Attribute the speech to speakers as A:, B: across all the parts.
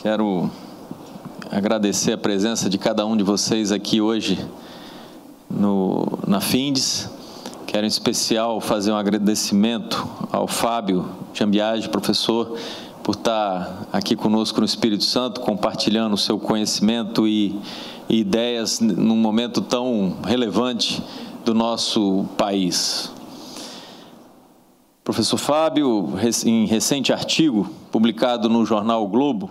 A: Quero agradecer a presença de cada um de vocês aqui hoje no, na FINDES. Quero em especial fazer um agradecimento ao Fábio Jambiage, professor, por estar aqui conosco no Espírito Santo, compartilhando o seu conhecimento e, e ideias num momento tão relevante do nosso país. Professor Fábio, em recente artigo publicado no jornal o Globo,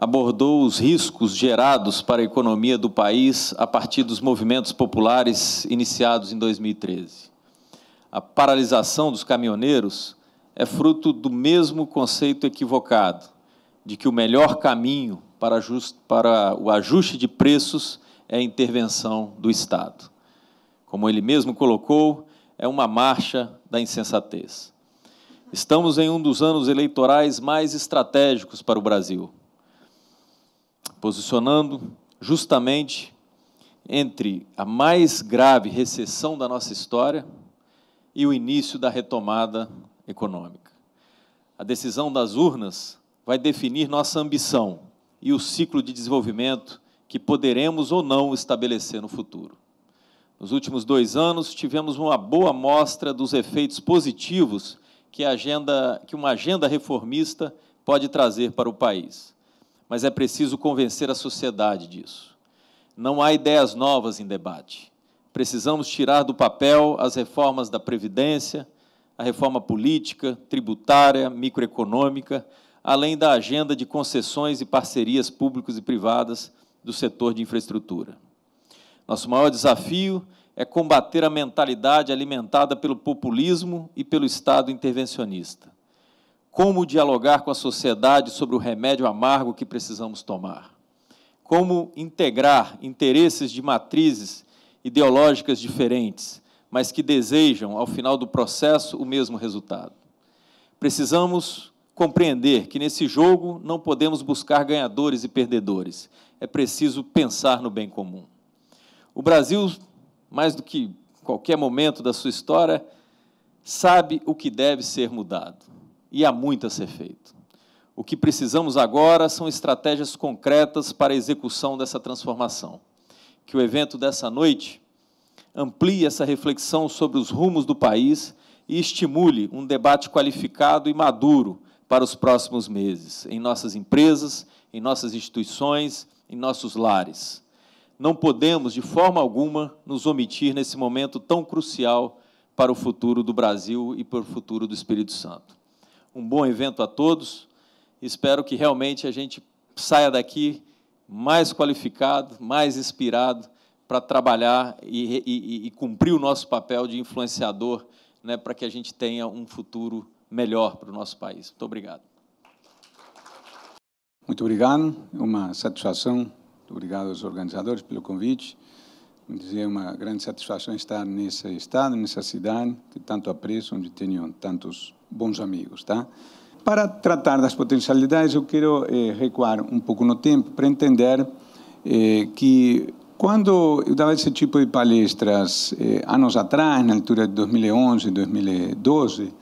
A: abordou os riscos gerados para a economia do país a partir dos movimentos populares iniciados em 2013. A paralisação dos caminhoneiros é fruto do mesmo conceito equivocado, de que o melhor caminho para, para o ajuste de preços é a intervenção do Estado. Como ele mesmo colocou, é uma marcha da insensatez. Estamos em um dos anos eleitorais mais estratégicos para o Brasil posicionando justamente entre a mais grave recessão da nossa história e o início da retomada econômica. A decisão das urnas vai definir nossa ambição e o ciclo de desenvolvimento que poderemos ou não estabelecer no futuro. Nos últimos dois anos, tivemos uma boa amostra dos efeitos positivos que, agenda, que uma agenda reformista pode trazer para o país mas é preciso convencer a sociedade disso. Não há ideias novas em debate. Precisamos tirar do papel as reformas da Previdência, a reforma política, tributária, microeconômica, além da agenda de concessões e parcerias públicas e privadas do setor de infraestrutura. Nosso maior desafio é combater a mentalidade alimentada pelo populismo e pelo Estado intervencionista como dialogar com a sociedade sobre o remédio amargo que precisamos tomar, como integrar interesses de matrizes ideológicas diferentes, mas que desejam, ao final do processo, o mesmo resultado. Precisamos compreender que nesse jogo não podemos buscar ganhadores e perdedores, é preciso pensar no bem comum. O Brasil, mais do que qualquer momento da sua história, sabe o que deve ser mudado e há muito a ser feito. O que precisamos agora são estratégias concretas para a execução dessa transformação. Que o evento dessa noite amplie essa reflexão sobre os rumos do país e estimule um debate qualificado e maduro para os próximos meses, em nossas empresas, em nossas instituições, em nossos lares. Não podemos, de forma alguma, nos omitir nesse momento tão crucial para o futuro do Brasil e para o futuro do Espírito Santo um bom evento a todos. Espero que realmente a gente saia daqui mais qualificado, mais inspirado para trabalhar e, e, e, cumprir o nosso papel de influenciador né, para que a gente tenha um futuro melhor para o nosso país. Muito obrigado.
B: Muito obrigado, uma satisfação. obrigado aos organizadores pelo convite. dizer uma grande satisfação estar nesse estado, nessa cidade que tanto apreço, onde tenho tantos bons amigos, tá? Para tratar das potencialidades, eu quero eh, recuar um pouco no tempo para entender eh, que quando eu dava esse tipo de palestras eh, anos atrás, na altura de 2011, 2012,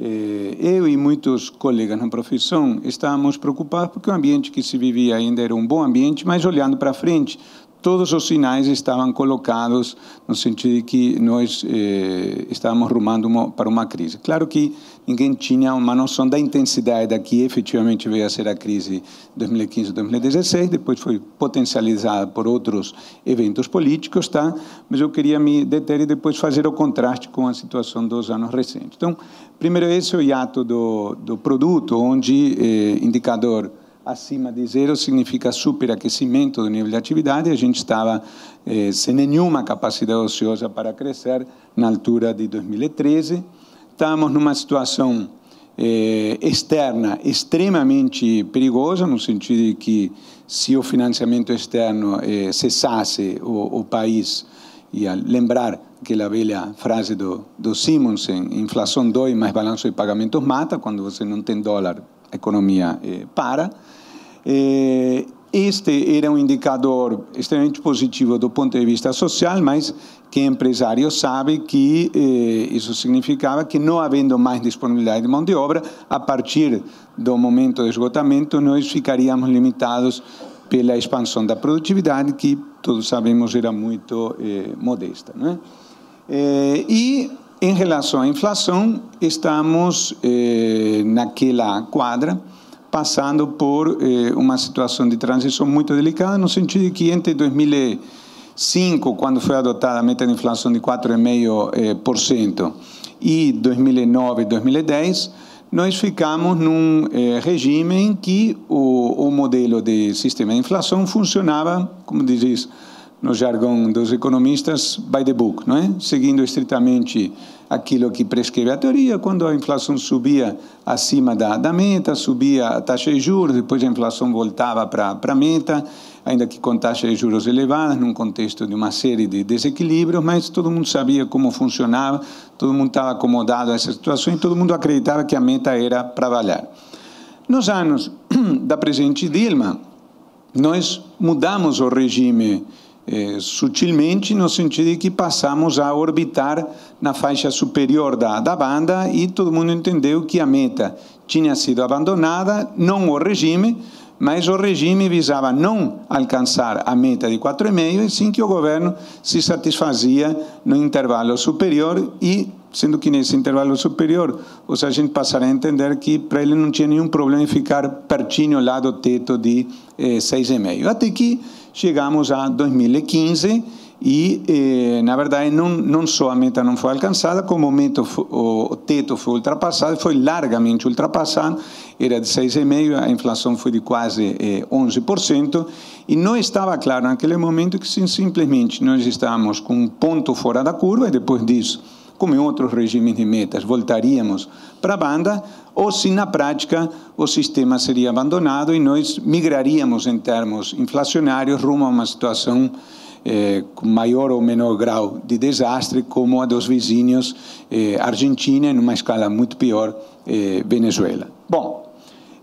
B: eh, eu e muitos colegas na profissão estávamos preocupados porque o ambiente que se vivia ainda era um bom ambiente, mas olhando para frente, todos os sinais estavam colocados no sentido de que nós eh, estávamos rumando uma, para uma crise. Claro que ninguém tinha uma noção da intensidade da que efetivamente veio a ser a crise 2015-2016, depois foi potencializada por outros eventos políticos, tá? mas eu queria me deter e depois fazer o contraste com a situação dos anos recentes. Então, primeiro esse é o hiato do, do produto, onde eh, indicador acima de zero significa superaquecimento do nível de atividade, a gente estava eh, sem nenhuma capacidade ociosa para crescer na altura de 2013, estamos numa situação eh, externa extremamente perigosa, no sentido de que se o financiamento externo eh, cessasse, o, o país e lembrar aquela velha frase do, do Simonsen, inflação dói, mas balanço de pagamentos mata, quando você não tem dólar, a economia eh, para. este era um indicador extremamente positivo do ponto de vista social, mas que empresário sabe que eh, isso significava que não havendo mais disponibilidade de mão de obra, a partir do momento do esgotamento, nós ficaríamos limitados pela expansão da produtividade, que todos sabemos era muito eh, modesta. Né? Eh, e em relação à inflação, estamos eh, naquela quadra, passando por eh, uma situação de transição muito delicada, no sentido de que entre 2000 5, quando foi adotada a meta de inflação de 4,5%, e 2009 e 2010, nós ficamos num eh, regime eh, em que o, o, modelo de sistema de inflação funcionava, como dizes no jargão dos economistas, by the book, não é? Eh? seguindo estritamente aquilo que prescreve a teoria, quando a inflação subia acima da, da meta, subia a taxa de juros, depois a inflação voltava para a meta, ainda que com taxas de juros elevadas, num contexto de uma série de desequilíbrios, mas todo mundo sabia como funcionava, todo mundo estava acomodado a essa situação e todo mundo acreditava que a meta era trabalhar. Nos anos da presidente Dilma, nós mudamos o regime eh, sutilmente, no sentido de que passamos a orbitar na faixa superior da, da banda e todo mundo entendeu que a meta tinha sido abandonada, não o regime, mas o regime visava não alcançar a meta de 4,5 e sim que o governo se satisfazia no intervalo superior e, sendo que nesse intervalo superior, a gente passará a entender que para ele não tinha nenhum problema em ficar pertinho lá do teto de eh, 6,5. Até que chegamos a 2015 e, eh, na verdade, não, não só a meta não foi alcançada, como o, meta, o, teto foi ultrapassado, foi largamente ultrapassado, era de 6,5%, a inflação foi de quase 11%, eh, e não estava claro naquele momento que simplesmente nós estávamos com um ponto fora da curva, e depois disso, como em outros regimes de metas, voltaríamos para a banda, ou se na prática o sistema seria abandonado e nós migraríamos em termos inflacionários rumo a uma situação com eh, maior ou menor grau de desastre, como a dos vizinhos eh, Argentina, uma escala muito pior, eh, Venezuela. Bom,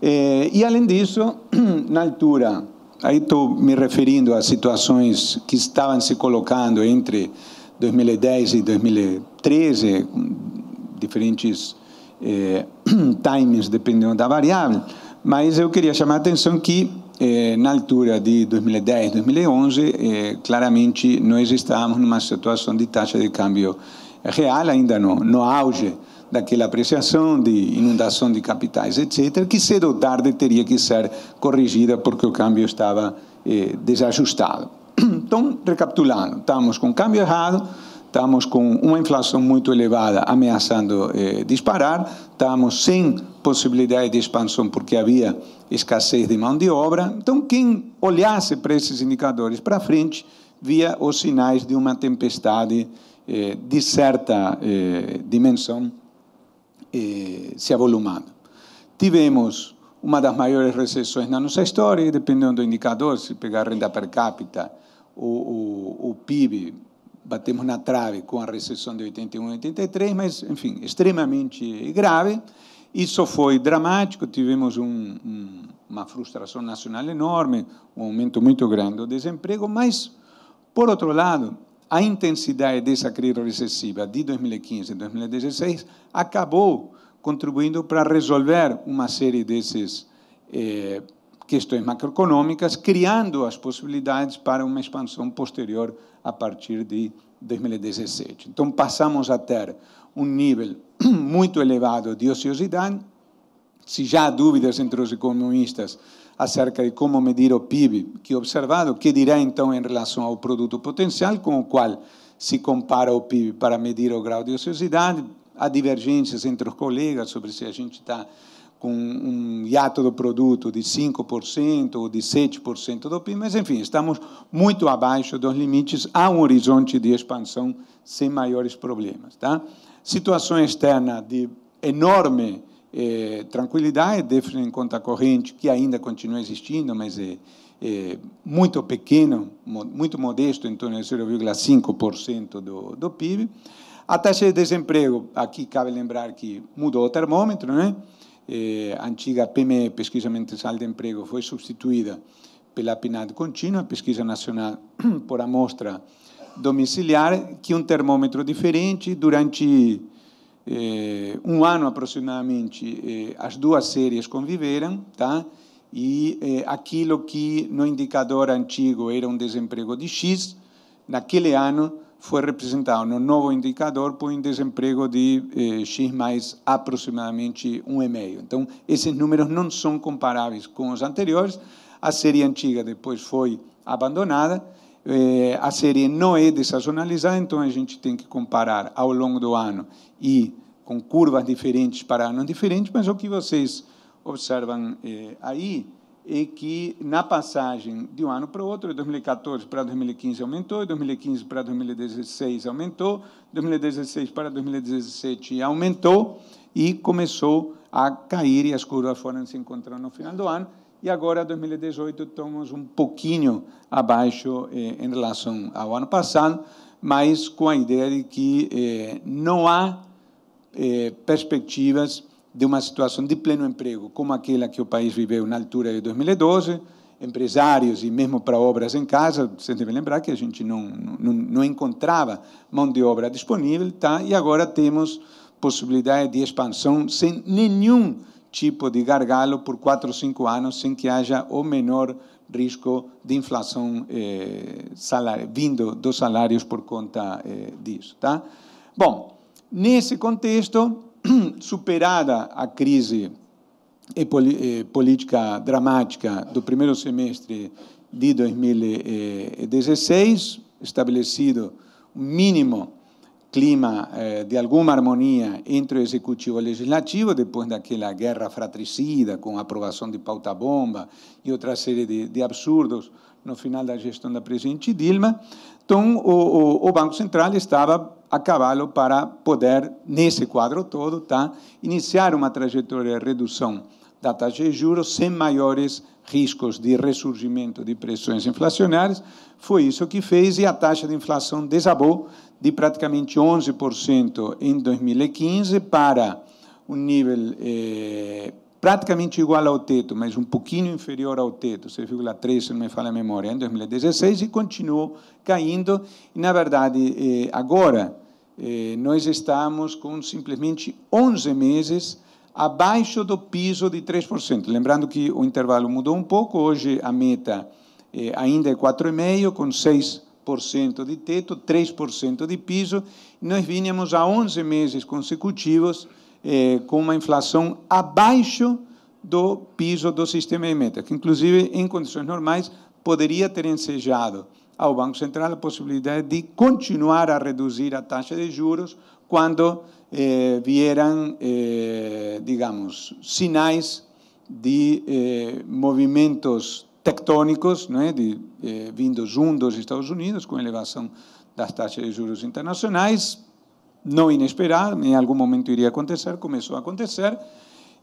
B: eh, e além disso, na altura, aí estou me referindo a situações que estavam se colocando entre 2010 e 2013, diferentes eh, timings, dependendo da variável, mas eu queria chamar a atenção que eh, na altura de 2010, 2011, eh, claramente nós estávamos numa situação de taxa de câmbio real, ainda no, no auge daquela apreciação de inundação de capitais, etc., que cedo ou tarde teria que ser corrigida porque o câmbio estava eh, desajustado. Então, recapitulando, estávamos com câmbio errado, estamos com uma inflação muito elevada ameaçando eh, disparar, estamos sem possibilidade de expansão porque havia escassez de mão de obra. Então, quem olhasse para esses indicadores para frente via os sinais de uma tempestade eh, de certa eh, dimensão eh, se avolumando. Tivemos uma das maiores recessões na nossa história, dependendo do indicador, se pegar renda per capita ou o PIB batemos na trave com a recessão de 81 e 83, mas, enfim, extremamente grave. Isso foi dramático, tivemos um, um, uma frustração nacional enorme, um aumento muito grande do desemprego, mas, por outro lado, a intensidade dessa crise recessiva de 2015 e 2016 acabou contribuindo para resolver uma série desses eh, questões macroeconômicas, criando as possibilidades para uma expansão posterior a partir de 2017. Então, passamos a ter um nível muito elevado de ociosidade. Se já há dúvidas entre os economistas acerca de como medir o PIB que observado, que dirá então em relação ao produto potencial com o qual se compara o PIB para medir o grau de ociosidade, há divergências entre os colegas sobre se a gente está com um hiato do produto de 5% ou de 7% do PIB, mas, enfim, estamos muito abaixo dos limites, há um horizonte de expansão sem maiores problemas. Tá? Situação externa de enorme eh, tranquilidade, déficit em conta corrente, que ainda continua existindo, mas é, é muito pequeno, muito modesto, em torno de 0,5% do, do PIB. A taxa de desemprego, aqui cabe lembrar que mudou o termômetro, né? eh, antiga PME, Pesquisa Mensal de Emprego, foi substituída pela PNAD contínua, Pesquisa Nacional por Amostra Domiciliar, que é um termômetro diferente durante eh, um ano aproximadamente eh, as duas séries conviveram, tá? E eh, aquilo que no indicador antigo era um desemprego de X, naquele ano foi representado no novo indicador por um desemprego de eh, X mais aproximadamente 1,5. Então, esses números não são comparáveis com os anteriores. A série antiga depois foi abandonada. Eh, a série não é desazonalizada. então a gente tem que comparar ao longo do ano e com curvas diferentes para anos diferentes, mas o que vocês observam eh, aí e que na passagem de um ano para o outro, 2014 para 2015 aumentou, 2015 para 2016 aumentou, 2016 para 2017 aumentou e começou a cair e as curvas foram se encontrando no final do ano e agora 2018 estamos um pouquinho abaixo eh, em relação ao ano passado, mas com a ideia de que eh, não há eh, perspectivas de uma situação de pleno emprego, como aquela que o país viveu na altura de 2012, empresários e mesmo para obras em casa, você deve lembrar que a gente não, não, não encontrava mão de obra disponível, tá? e agora temos possibilidade de expansão sem nenhum tipo de gargalo por quatro ou cinco anos, sem que haja o menor risco de inflação eh, salário, vindo dos salários por conta eh, disso. Tá? Bom, nesse contexto, superada a crise política dramática do primeiro semestre de 2016, estabelecido um mínimo clima eh, de alguma harmonia entre o executivo e o legislativo, depois daquela guerra fratricida com a aprovação de pauta-bomba e outra série de, de absurdos no final da gestão da presidente Dilma. Então, o, o, o Banco Central estava a cavalo para poder, nesse quadro todo, tá, iniciar uma trajetória de redução da taxa de juros sem maiores riscos de ressurgimento de pressões inflacionárias. Foi isso que fez e a taxa de inflação desabou de praticamente 11% em 2015 para um nível eh, praticamente igual ao teto, mas um pouquinho inferior ao teto, 6,3, se não me falha a memória, em 2016, e continuou caindo. E, na verdade, eh, agora eh, nós estamos com simplesmente 11 meses abaixo do piso de 3%. Lembrando que o intervalo mudou um pouco, hoje a meta eh, ainda é 4,5%, com 6% de teto, 3% de piso. Nós vínhamos a 11 meses consecutivos eh, com uma inflação abaixo do piso do sistema de meta, que inclusive em condições normais poderia ter ensejado ao Banco Central a possibilidade de continuar a reduzir a taxa de juros quando eh, vieram, eh, digamos, sinais de eh, movimentos tectônicos, né, de, eh, vindos um dos Estados Unidos, com elevação das taxas de juros internacionais, não inesperado, em algum momento iria acontecer, começou a acontecer,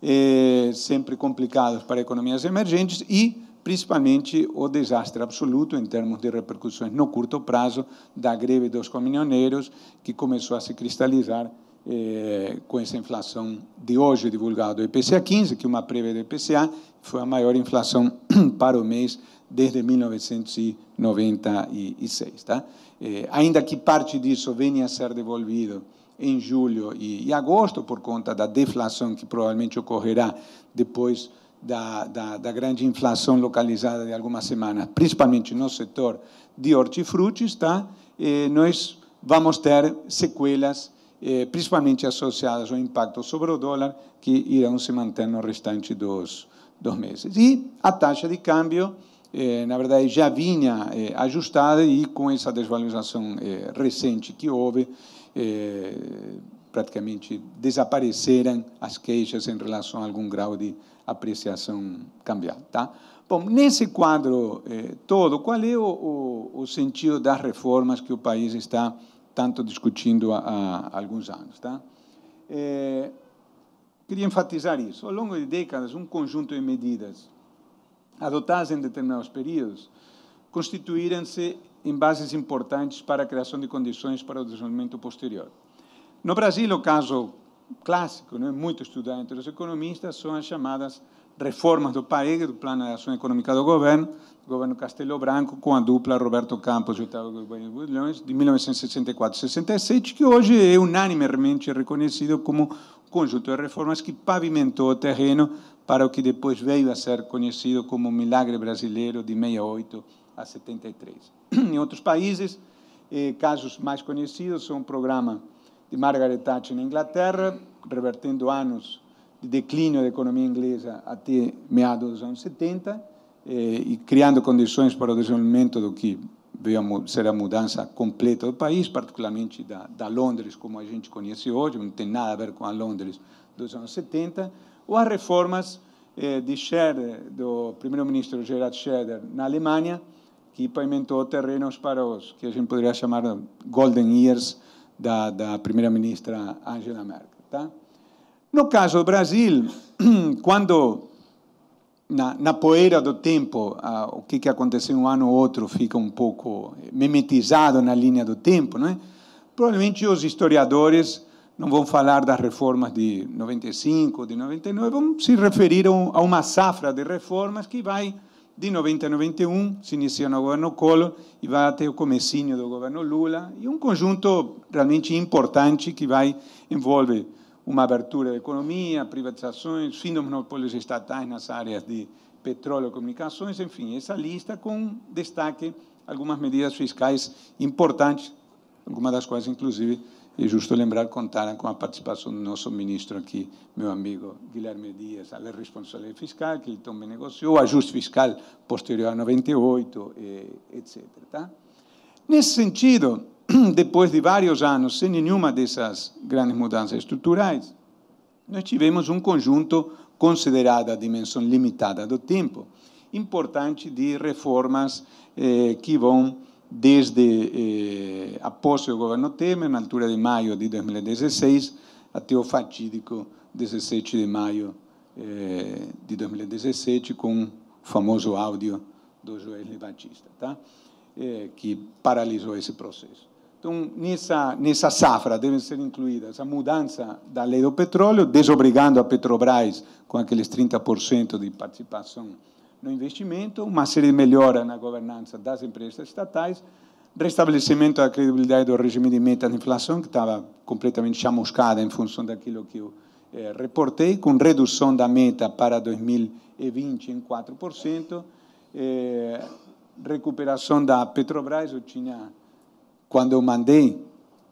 B: é, eh, sempre complicados para economias emergentes e, principalmente, o desastre absoluto em termos de repercussões no curto prazo da greve dos caminhoneiros, que começou a se cristalizar é, eh, com essa inflação de hoje divulgada do IPCA 15, que é uma prévia do IPCA, foi a maior inflação para o mês desde 1996. Tá? eh, ainda que parte disso venha a ser devolvido em julho e, e, agosto, por conta da deflação que provavelmente ocorrerá depois da, da, da grande inflação localizada de algumas semanas, principalmente no setor de hortifrutis, tá? Eh, nós vamos ter sequelas, eh, principalmente associadas ao impacto sobre o dólar, que irão se manter no restante dos, dos meses. E a taxa de câmbio é, na verdade, já vinha é, ajustada e com essa desvalorização é, recente que houve, praticamente desapareceram as queixas em relação a algum grau de apreciação cambial. Tá? Bom, nesse quadro todo, qual é o, sentido das reformas que o país está tanto discutindo há, há alguns anos? Tá? queria enfatizar isso. Ao longo de décadas, um conjunto de medidas adotadas em determinados períodos, constituíram-se em bases importantes para a criação de condições para o desenvolvimento posterior. No Brasil, o caso clássico, né, muito estudado entre os economistas, são as chamadas reformas do PAEG, do Plano de Ação Econômica do Governo, do governo Castelo Branco, com a dupla Roberto Campos e Otávio Gilberto Bulhões, de 1964-67, que hoje é unanimemente reconhecido como conjunto de reformas que pavimentou o terreno para o que depois veio a ser conhecido como o milagre brasileiro de 68 a 73. Em outros países, eh, casos mais conhecidos são o programa de Margaret Thatcher na Inglaterra, revertendo anos de declínio da economia inglesa até meados dos anos 70 eh, e criando condições para o desenvolvimento do que veio a ser a mudança completa do país, particularmente da, da Londres como a gente conhece hoje, não tem nada a ver com a Londres dos anos 70, ou as reformas eh, de Scher, do primeiro-ministro Gerhard Schroeder, na Alemanha, que pavimentou terrenos para os que a gente poderia chamar golden years da, da primeira-ministra Angela Merkel. Tá? No caso do Brasil, quando na, na poeira do tempo, ah, o que, que aconteceu um ano ou outro fica um pouco mimetizado na linha do tempo, não é? provavelmente os historiadores não vão falar das reformas de 95, de 99, vão se referir a uma safra de reformas que vai de 90 a 91, se iniciou no governo Collor e vai até o comecinho do governo Lula, e um conjunto realmente importante que vai envolve uma abertura da economia, privatizações, fim dos monopólios estatais nas áreas de petróleo e comunicações, enfim, essa lista com destaque algumas medidas fiscais importantes, algumas das quais, inclusive, e justo lembrar contaram com a participação do nosso ministro aqui, meu amigo Guilherme Dias, a lei responsabilidade fiscal, que ele também negociou, ajuste fiscal posterior a 98, etc. Tá? Nesse sentido, depois de vários anos sem nenhuma dessas grandes mudanças estruturais, nós tivemos um conjunto considerado a dimensão limitada do tempo, importante de reformas eh, que vão desde eh, a posse do governo Temer, na altura de maio de 2016, até o fatídico 17 de maio eh, de 2017, com o famoso áudio do Joel Batista, tá? Eh, que paralisou esse processo. Então, nessa, nessa safra devem ser incluídas a mudança da lei do petróleo, desobrigando a Petrobras com aqueles 30% de participação no investimento, uma série de melhora na governança das empresas estatais, restabelecimento da credibilidade do regime de meta de inflação, que estava completamente chamuscada em função daquilo que eu eh, reportei, com redução da meta para 2020 em 4%, eh, recuperação da Petrobras, eu tinha, quando eu mandei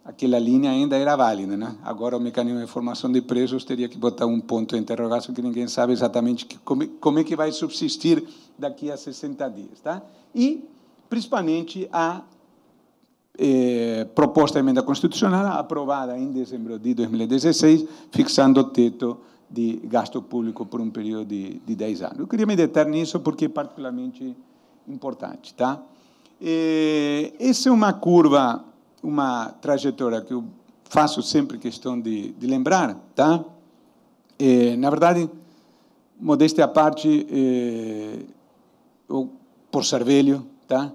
B: aquela linha ainda era válida. Né? Agora, o mecanismo de formação de preços teria que botar um ponto de interrogação que ninguém sabe exatamente que, como, como é que vai subsistir daqui a 60 dias. Tá? E, principalmente, a eh, proposta de emenda constitucional aprovada em dezembro de 2016, fixando o teto de gasto público por um período de, de 10 anos. Eu queria me deter nisso porque é particularmente importante. Tá? Eh, essa é uma curva uma trajetória que eu faço sempre questão de, de lembrar, tá? É, na verdade, modéstia à parte, é, eu, por ser velho, tá?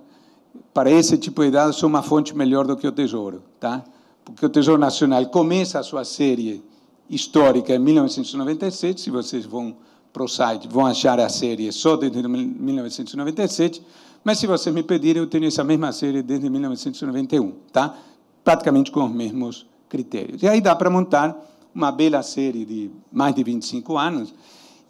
B: Para esse tipo de dados, sou uma fonte melhor do que o Tesouro, tá? Porque o Tesouro Nacional começa a sua série histórica em 1997, se vocês vão para o site, vão achar a série só desde 1997, mas se vocês me pedirem, eu tenho essa mesma série desde 1991, tá? praticamente com os mesmos critérios. E aí dá para montar uma bela série de mais de 25 anos.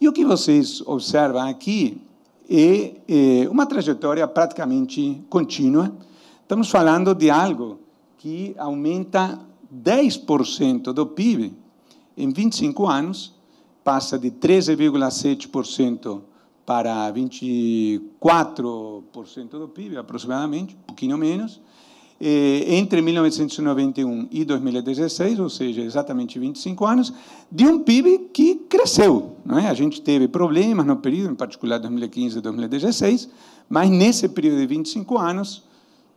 B: E o que vocês observam aqui é, é uma trajetória praticamente contínua. Estamos falando de algo que aumenta 10% do PIB em 25 anos, passa de 13,7% para 24% do PIB, aproximadamente, um pouquinho menos, eh, entre 1991 e 2016, ou seja, exatamente 25 anos, de um PIB que cresceu. É? A gente teve problemas no período, em particular 2015 e 2016, mas nesse período de 25 anos,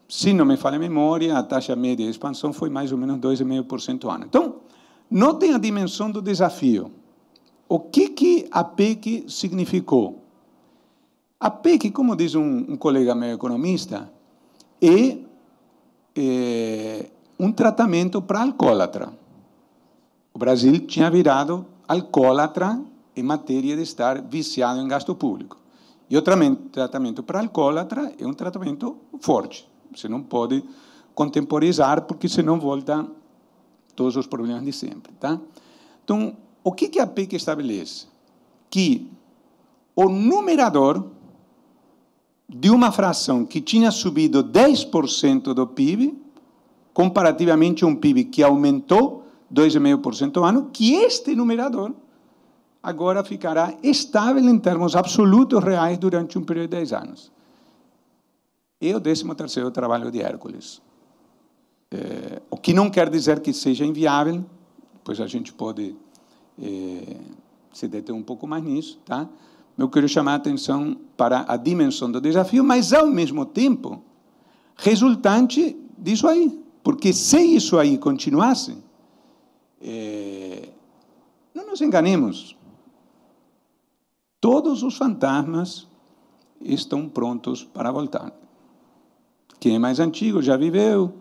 B: se não me falha a memória, a taxa média de expansão foi mais ou menos 2,5% ao ano. Então, notem a dimensão do desafio. O que, que a PEC significou? A PEC, como diz um, um colega meu economista, é, é um tratamento para alcoólatra. O Brasil tinha virado alcoólatra em matéria de estar viciado em gasto público. E o tratamento para alcoólatra é um tratamento forte. Você não pode contemporizar, porque senão volta todos os problemas de sempre. Tá? Então, o que a PEC estabelece? Que o numerador de uma fração que tinha subido 10% do PIB, comparativamente a um PIB que aumentou 2,5% ao ano, que este numerador agora ficará estável em termos absolutos reais durante um período de 10 anos. E o 13 o trabalho de Hércules. É, o que não quer dizer que seja inviável, pois a gente pode é, se deter um pouco mais nisso, tá? eu quero chamar a atenção para a dimensão do desafio, mas ao mesmo tempo, resultante disso aí. Porque se isso aí continuasse, é, não nos enganemos, todos os fantasmas estão prontos para voltar. Quem é mais antigo já viveu,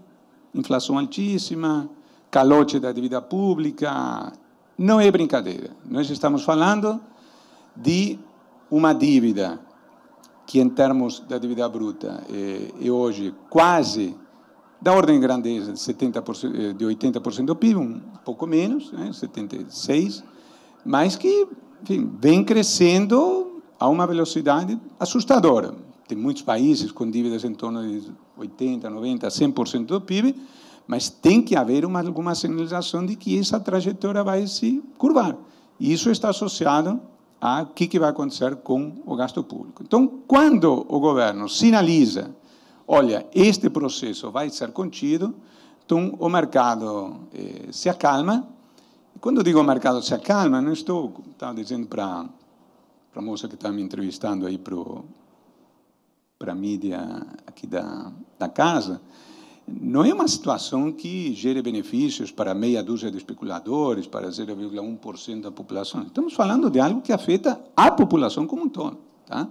B: inflação altíssima, calote da dívida pública. Não é brincadeira. Nós estamos falando de uma dívida que, em termos da dívida bruta, é, é hoje quase da ordem de grandeza de, 70%, eh, de 80% do PIB, um pouco menos, né, 76%, mas que enfim, vem crescendo a uma velocidade assustadora. Tem muitos países com dívidas em torno de 80%, 90%, 100% do PIB, mas tem que haver uma, alguma sinalização de que essa trajetória vai se curvar. E isso está associado a o que, que vai acontecer com o gasto público. Então, quando o governo sinaliza, olha, este processo vai ser contido, então o mercado eh, se acalma. E quando digo o mercado se acalma, não estou tá, dizendo para a moça que está me entrevistando aí para a mídia aqui da, da casa, não é uma situação que gere benefícios para meia dúzia de especuladores, para 0,1% da população. Estamos falando de algo que afeta a população como um todo. Tá?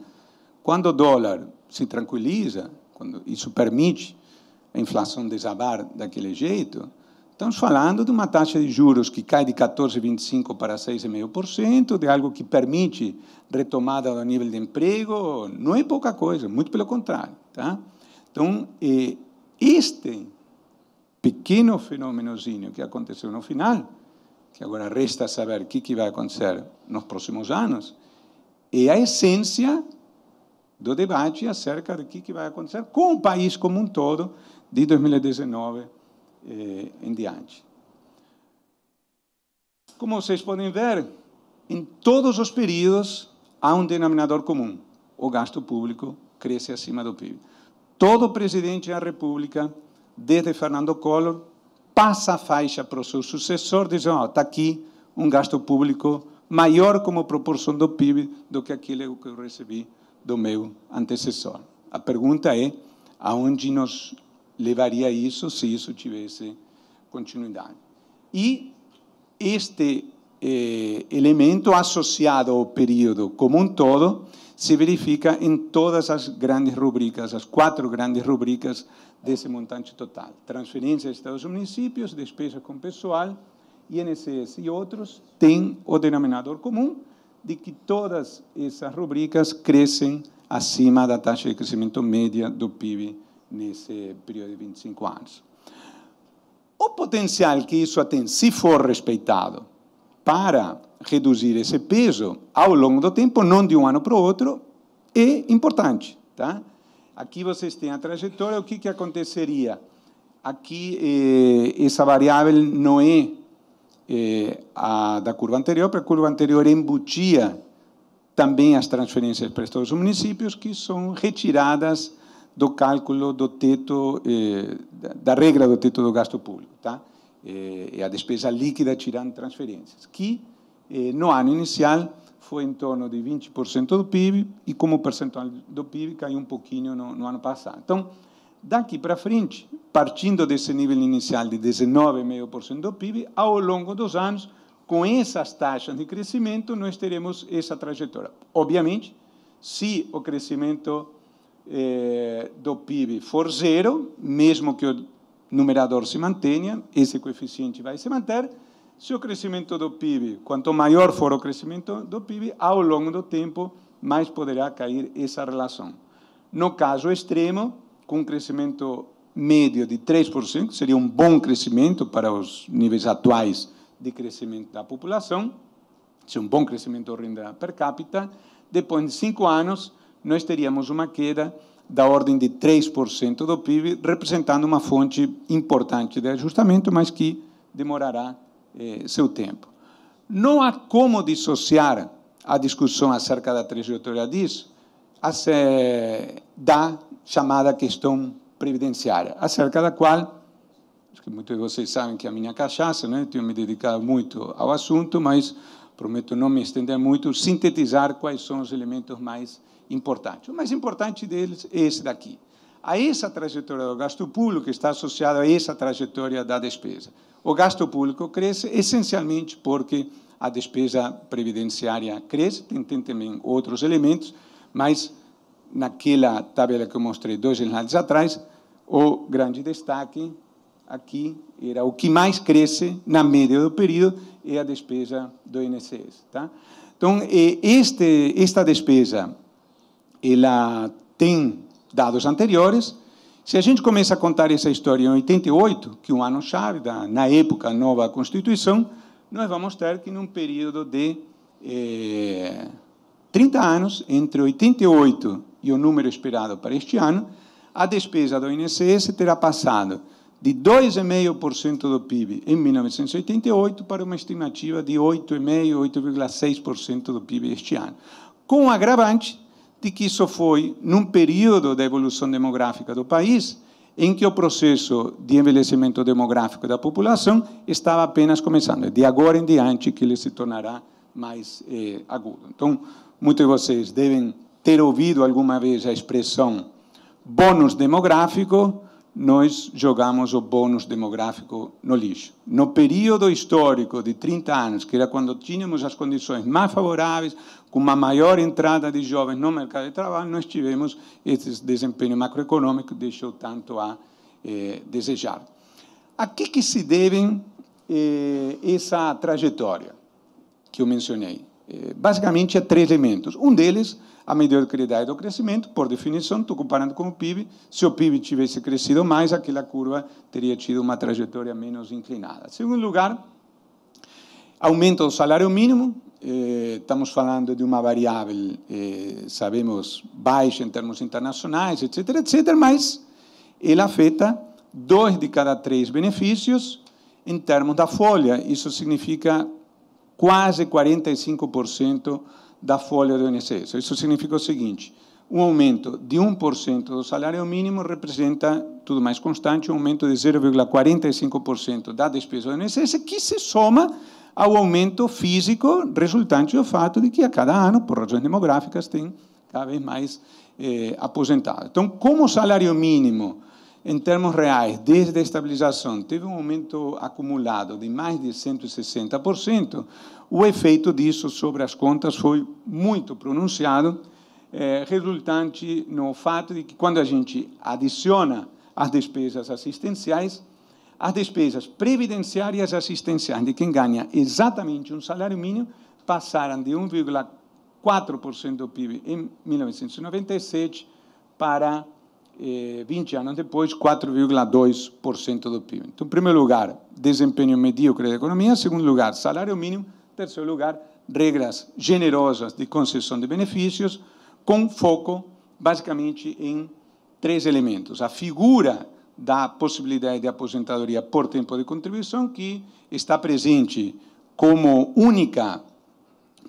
B: Quando o dólar se tranquiliza, quando isso permite a inflação desabar daquele jeito, estamos falando de uma taxa de juros que cai de 14,25% para 6,5%, de algo que permite retomada do nível de emprego. Não é pouca coisa, muito pelo contrário. Tá? Então, eh, este pequeno fenômenozinho que aconteceu no final, que agora resta saber o que, vai acontecer nos próximos anos, é a essência do debate acerca do que, que vai acontecer com o país como um todo de 2019 eh, em diante. Como vocês podem ver, em todos os períodos há um denominador comum: o gasto público cresce acima do PIB. Todo presidente da República, desde Fernando Collor, passa a faixa para o seu sucessor, dizendo: está oh, aqui um gasto público maior como proporção do PIB do que aquilo que eu recebi do meu antecessor. A pergunta é aonde nos levaria isso se isso tivesse continuidade. E este eh, elemento associado ao período como um todo se verifica em todas as grandes rubricas, as quatro grandes rubricas desse montante total. Transferências de Estados municípios, despesa com pessoal, INSS e outros, tem o denominador comum de que todas essas rubricas crescem acima da taxa de crescimento média do PIB nesse período de 25 anos. O potencial que isso tem, se for respeitado, para reduzir esse peso ao longo do tempo, não de um ano para o outro, é importante. Tá? Aqui vocês têm a trajetória, o que, que aconteceria? Aqui, eh, essa variável não é, eh, a da curva anterior, porque a curva anterior embutia também as transferências para todos os municípios, que são retiradas do cálculo do teto, eh, da regra do teto do gasto público. Tá? é a despesa líquida tirando transferências, que eh, no ano inicial foi em torno de 20% do PIB e como percentual do PIB caiu um pouquinho no, no ano passado. Então, daqui para frente, partindo desse nível inicial de 19,5% do PIB, ao longo dos anos, com essas taxas de crescimento, nós teremos essa trajetória. Obviamente, se o crescimento eh, do PIB for zero, mesmo que o numerador se mantenha, esse coeficiente vai se manter. Se o crescimento do PIB, quanto maior for o crescimento do PIB, ao longo do tempo, mais poderá cair essa relação. No caso extremo, com um crescimento médio de 3%, seria um bom crescimento para os níveis atuais de crescimento da população, seria um bom crescimento de renda per capita, depois de cinco anos, nós teríamos uma queda da ordem de 3% do PIB, representando uma fonte importante de ajustamento, mas que demorará eh, seu tempo. Não há como dissociar a discussão acerca da trajetória disso da chamada questão previdenciária, acerca da qual, acho que muitos de vocês sabem que é a minha cachaça, né? tenho me dedicado muito ao assunto, mas prometo não me estender muito, sintetizar quais são os elementos mais importantes importante. O mais importante deles é esse daqui. A essa trajetória do gasto público está associada a essa trajetória da despesa. O gasto público cresce essencialmente porque a despesa previdenciária cresce, tem, tem também outros elementos, mas naquela tabela que eu mostrei dois anos atrás, o grande destaque aqui era o que mais cresce na média do período é a despesa do INSS. Tá? Então, é este, esta despesa ela tem dados anteriores. Se a gente começa a contar essa história em 88, que é um ano-chave, na época, nova Constituição, nós vamos ter que, num período de eh, 30 anos, entre 88 e o número esperado para este ano, a despesa do INSS terá passado de 2,5% do PIB em 1988 para uma estimativa de 8,5%, 8,6% do PIB este ano. Com o agravante de que isso foi num período da evolução demográfica do país em que o processo de envelhecimento demográfico da população estava apenas começando. É de agora em diante que ele se tornará mais eh, agudo. Então, muitos de vocês devem ter ouvido alguma vez a expressão bônus demográfico, nós jogamos o bônus demográfico no lixo. No período histórico de 30 anos, que era quando tínhamos as condições mais favoráveis, com uma maior entrada de jovens no mercado de trabalho, nós tivemos esse desempenho macroeconômico que deixou tanto a eh, desejar. A que, que se devem eh, essa trajetória que eu mencionei? basicamente há é três elementos. Um deles, a mediocridade do crescimento, por definição, estou comparando com o PIB. Se o PIB tivesse crescido mais, aquela curva teria tido uma trajetória menos inclinada. Segundo lugar, aumento do salário mínimo. Eh, estamos falando de uma variável, eh, sabemos, baixa em termos internacionais, etc., etc., mas ela afeta dois de cada três benefícios em termos da folha. Isso significa quase 45% da folha do INSS. Isso significa o seguinte, um aumento de 1% do salário mínimo representa, tudo mais constante, um aumento de 0,45% da despesa do INSS, que se soma ao aumento físico resultante do fato de que a cada ano, por razões demográficas, tem cada vez mais eh, aposentados. Então, como o salário mínimo em termos reais, desde a estabilização, teve um aumento acumulado de mais de 160%. O efeito disso sobre as contas foi muito pronunciado, eh, resultante no fato de que, quando a gente adiciona as despesas assistenciais, as despesas previdenciárias assistenciais de quem ganha exatamente um salário mínimo passaram de 1,4% do PIB em 1997 para 20 eh, anos depois, 4,2% do PIB. Então, em primeiro lugar, desempenho medíocre da economia. Em segundo lugar, salário mínimo. Em terceiro lugar, regras generosas de concessão de benefícios, com foco, basicamente, em três elementos. A figura da possibilidade de aposentadoria por tempo de contribuição, que está presente como única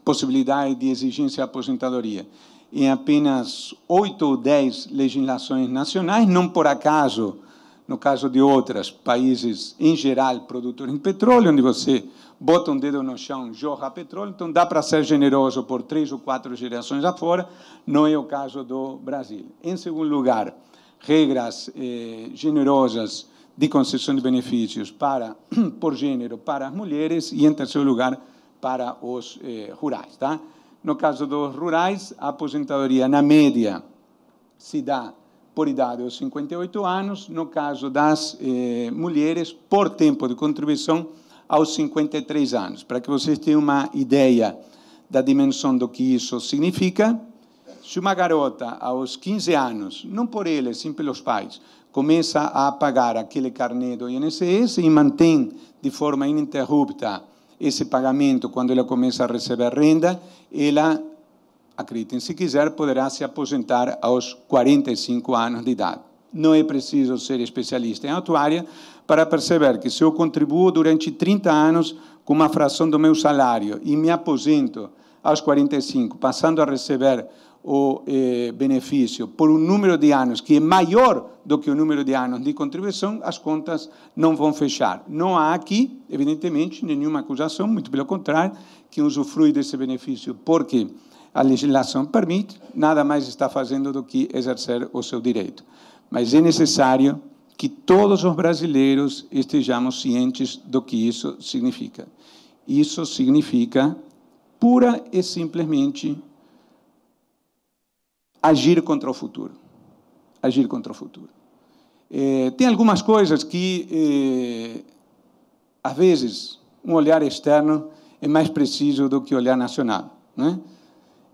B: possibilidade de exigência de aposentadoria em apenas oito ou dez legislações nacionais, não por acaso, no caso de outros países, em geral, produtores de petróleo, onde você bota um dedo no chão, jorra petróleo, então dá para ser generoso por três ou quatro gerações afora, não é o caso do Brasil. Em segundo lugar, regras eh, generosas de concessão de benefícios para, por gênero para as mulheres e, em terceiro lugar, para os eh, rurais. Tá? No caso dos rurais, a aposentadoria, na média, se dá por idade aos 58 anos, no caso das eh, mulheres, por tempo de contribuição aos 53 anos. Para que vocês tenham uma ideia da dimensão do que isso significa, se uma garota aos 15 anos, não por ele, sim pelos pais, começa a pagar aquele carnê do INSS e mantém de forma ininterrupta esse pagamento quando ela começa a receber renda, ela, acreditem se quiser, poderá se aposentar aos 45 anos de idade. Não é preciso ser especialista em atuária para perceber que se eu contribuo durante 30 anos com uma fração do meu salário e me aposento aos 45, passando a receber o eh, benefício por um número de anos que é maior do que o número de anos de contribuição, as contas não vão fechar. Não há aqui, evidentemente, nenhuma acusação, muito pelo contrário, que usufrui desse benefício, porque a legislação permite, nada mais está fazendo do que exercer o seu direito. Mas é necessário que todos os brasileiros estejamos cientes do que isso significa. Isso significa pura e simplesmente agir contra o futuro. Agir contra o futuro. É, tem algumas coisas que, é, às vezes, um olhar externo é mais preciso do que olhar nacional. Né?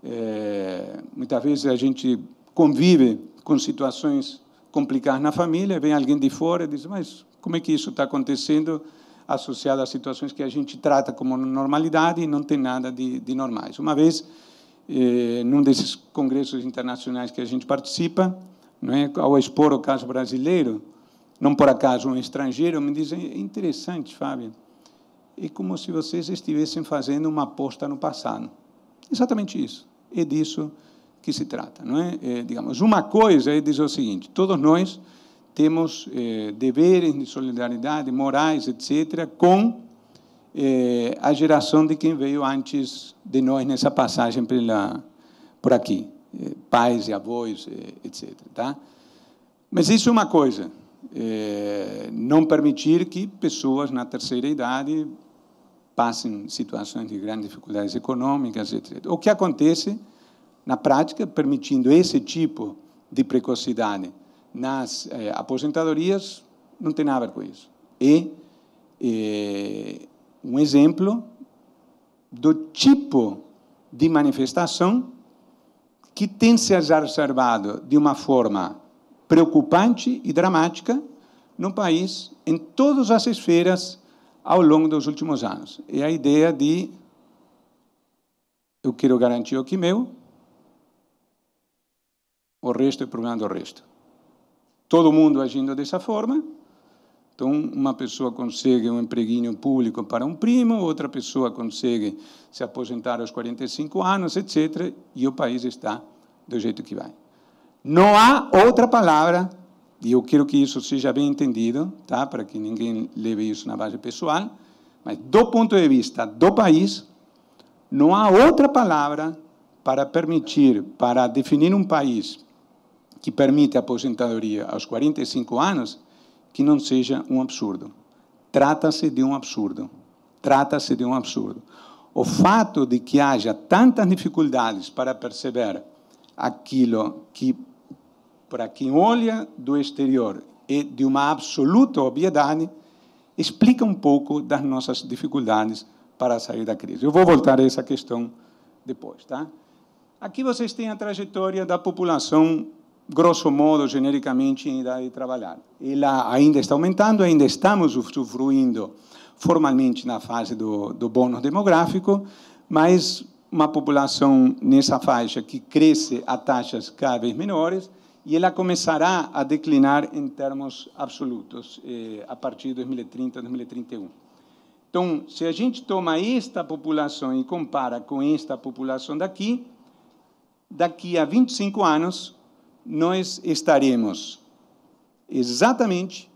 B: É, eh, muitas vezes a gente convive com situações complicadas na família, vem alguém de fora e diz, mas como é que isso está acontecendo associado a situações que a gente trata como normalidade e não tem nada de, de normais. Uma vez, num desses congressos internacionais que a gente participa, é, ao expor o caso brasileiro, não por acaso um estrangeiro me dizem é interessante, Fábio, é como se vocês estivessem fazendo uma aposta no passado. Exatamente isso. É disso que se trata, não é? é digamos, uma coisa é dizer o seguinte: todos nós temos é, deveres de solidariedade, morais, etc., com é, a geração de quem veio antes de nós nessa passagem pela, por aqui, é, pais e avós, é, eh, etc. Tá? Mas isso é uma coisa, não permitir que pessoas na terceira idade passem situações de grandes dificuldades econômicas, etc. O que acontece na prática, permitindo esse tipo de precocidade nas aposentadorias, não tem nada a ver com isso. E, e um exemplo do tipo de manifestação que tem se exacerbado de uma forma preocupante e dramática no país, em todas as esferas, ao longo dos últimos anos. É a ideia de eu quero garantir o que meu, o resto é problema do resto. Todo mundo agindo dessa forma, então, uma pessoa consegue um empreguinho público para um primo, outra pessoa consegue se aposentar aos 45 anos, etc. E o país está do jeito que vai. Não há outra palavra, e eu quero que isso seja bem entendido, tá? para que ninguém leve isso na base pessoal, mas do ponto de vista do país, não há outra palavra para permitir, para definir um país que permite a aposentadoria aos 45 anos, que não seja um absurdo. Trata-se de um absurdo. Trata-se de um absurdo. O fato de que haja tantas dificuldades para perceber aquilo que, para quem olha do exterior, é de uma absoluta obviedade, explica um pouco das nossas dificuldades para sair da crise. Eu vou voltar a essa questão depois, tá? Aqui vocês têm a trajetória da população grosso modo, genericamente, em idade de trabalhar. Ela ainda está aumentando, ainda estamos usufruindo formalmente na fase do, do bônus demográfico, mas uma população nessa faixa que cresce a taxas cada vez menores e ela começará a declinar em termos absolutos eh, a partir de 2030, 2031. Então, se a gente toma esta população e compara com esta população daqui, daqui a 25 anos, nós estaremos exatamente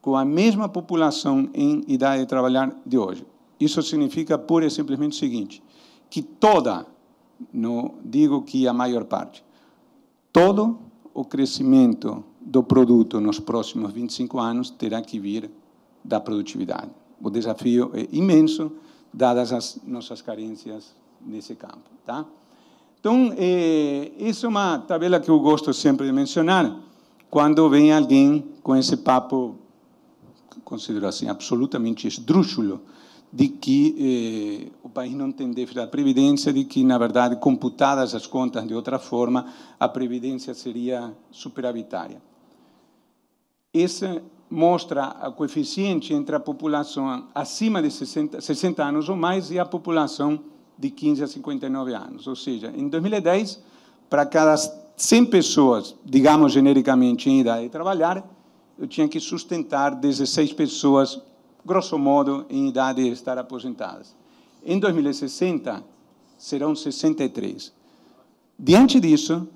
B: com a mesma população em idade de trabalhar de hoje. Isso significa pura e simplesmente o seguinte, que toda, não digo que a maior parte, todo o crescimento do produto nos próximos 25 anos terá que vir da produtividade. O desafio é imenso, dadas as nossas carências nesse campo. Tá? Então, é, isso é uma tabela que eu gosto sempre de mencionar, quando vem alguém com esse papo, considero assim, absolutamente esdrúxulo, de que eh, o país não tem déficit da Previdência, de que, na verdade, computadas as contas de outra forma, a Previdência seria superavitária. Isso mostra o coeficiente entre a população acima de 60, 60 anos ou mais e a população de 15 a 59 anos. Ou seja, em 2010, para cada 100 pessoas, digamos genericamente, em idade de trabalhar, eu tinha que sustentar 16 pessoas, grosso modo, em idade de estar aposentadas. Em 2060, serão 63. Diante disso,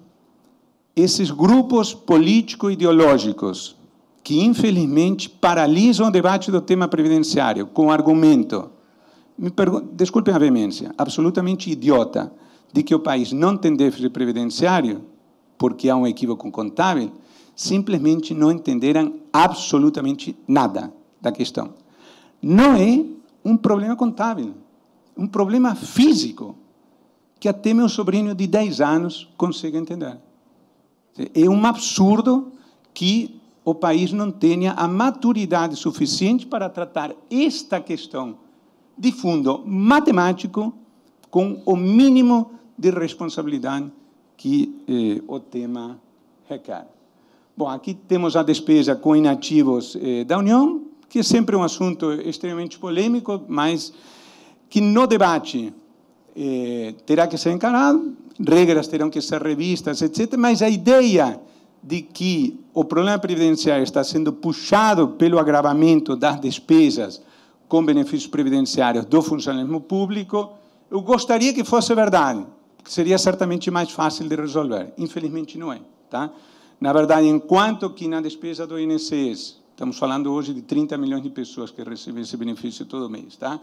B: esses grupos político-ideológicos, que infelizmente paralisam o debate do tema previdenciário, com o argumento me desculpem a veemência, absolutamente idiota de que o país não tem déficit previdenciário, porque há um equívoco contábil, simplesmente não entenderam absolutamente nada da questão. Não é um problema contábil, um problema físico que até meu sobrinho de 10 anos consiga entender. É um absurdo que o país não tenha a maturidade suficiente para tratar esta questão de fundo matemático com o mínimo de responsabilidade que eh, o tema requer. Bom, aqui temos a despesa com inativos eh, da União, que é sempre um assunto extremamente polêmico, mas que no debate eh, terá que ser encarado, regras terão que ser revistas, etc. Mas a ideia de que o problema previdenciário está sendo puxado pelo agravamento das despesas com benefícios previdenciários do funcionalismo público, eu gostaria que fosse verdade, que seria certamente mais fácil de resolver. Infelizmente não é. Tá? Na verdade, enquanto que na despesa do INSS, estamos falando hoje de 30 milhões de pessoas que recebem esse benefício todo mês, tá?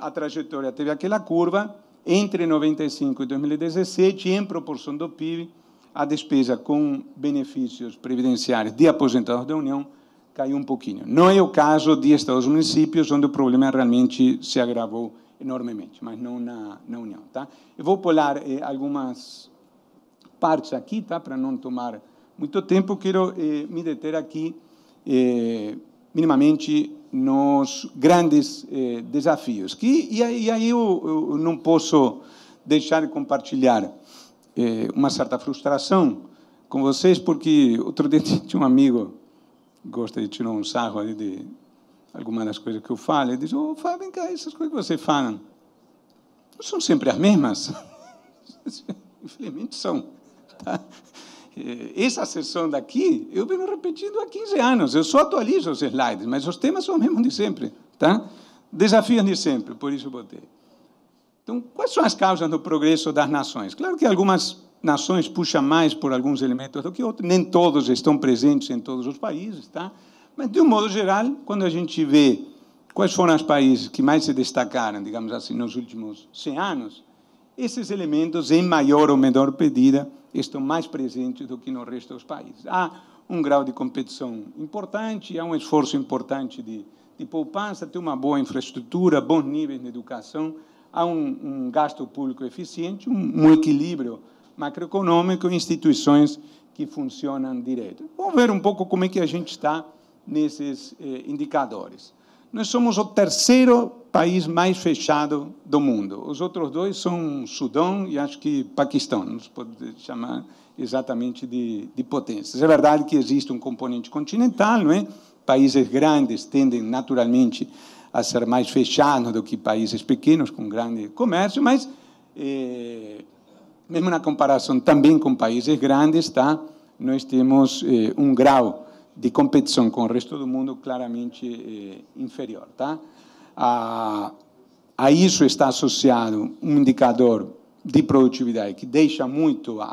B: a trajetória teve aquela curva, entre 95 e 2017, em proporção do PIB, a despesa com benefícios previdenciários de aposentados da União caiu um pouquinho. Não é o caso de estados municípios, onde o problema realmente se agravou enormemente, mas não na, na União. Tá? Eu vou pular eh, eh algumas partes aqui, tá? para não tomar muito tempo, quero eh, me deter aqui eh, minimamente nos grandes eh, desafios. Que, e, aí, e aí eu, eu, não posso deixar de compartilhar eh, uma certa frustração com vocês, porque outro dia tinha um amigo gosta de tirar um sarro ali de alguma das coisas que eu falo, ele diz, ô, oh, Fábio, vem cá, essas coisas que você fala, não são sempre as mesmas? Infelizmente são. Tá? Essa sessão daqui, eu venho repetindo há 15 anos, eu só atualizo os slides, mas os temas são os mesmos de sempre. Tá? Desafios de sempre, por isso eu botei. Então, quais são as causas do progresso das nações? Claro que algumas nações puxa mais por alguns elementos do que outros, nem todos estão presentes em todos os países, tá? Mas de um modo geral, quando a gente vê quais foram os países que mais se destacaram, digamos assim, nos últimos 100 anos, esses elementos em maior ou menor medida estão mais presentes do que no resto dos países. Há um grau de competição importante, há um esforço importante de, de poupança, tem uma boa infraestrutura, bons níveis de educação, há um, um gasto público eficiente, um, um equilíbrio macroeconômico e instituições que funcionam direito. Vamos ver um pouco como é que a gente está nesses eh, indicadores. Nós somos o terceiro país mais fechado do mundo. Os outros dois são Sudão e acho que Paquistão. Não se pode chamar exatamente de, de potências. É verdade que existe um componente continental, não é? Países grandes tendem naturalmente a ser mais fechados do que países pequenos com grande comércio, mas eh, mesmo na comparação também com países grandes, tá? nós temos eh, um grau de competição com o resto do mundo claramente eh, inferior. Tá? A, a isso está associado um indicador de produtividade que deixa muito a,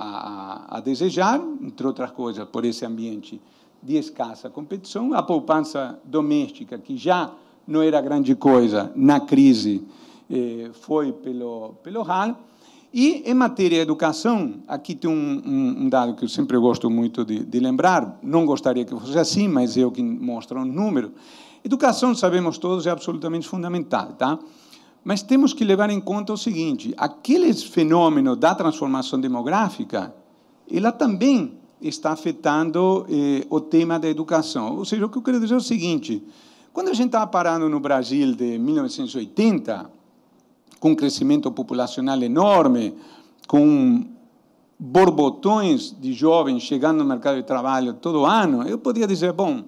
B: a, a desejar, entre outras coisas, por esse ambiente de escassa competição. A poupança doméstica, que já não era grande coisa na crise, eh, foi pelo, pelo ralo. E em matéria de educação, aqui tem um, um, um dado que eu sempre gosto muito de, de, lembrar, não gostaria que fosse assim, mas é o que mostra um número. Educação, sabemos todos, é absolutamente fundamental, tá? Mas temos que levar em conta o seguinte, aquele fenômeno da transformação demográfica, ela também está afetando eh, o tema da educação. Ou seja, o que eu quero dizer é o seguinte, quando a gente estava tá parando no Brasil de 1980, com um crescimento populacional enorme, com borbotões de jovens chegando no mercado de trabalho todo ano, eu poderia dizer, bom,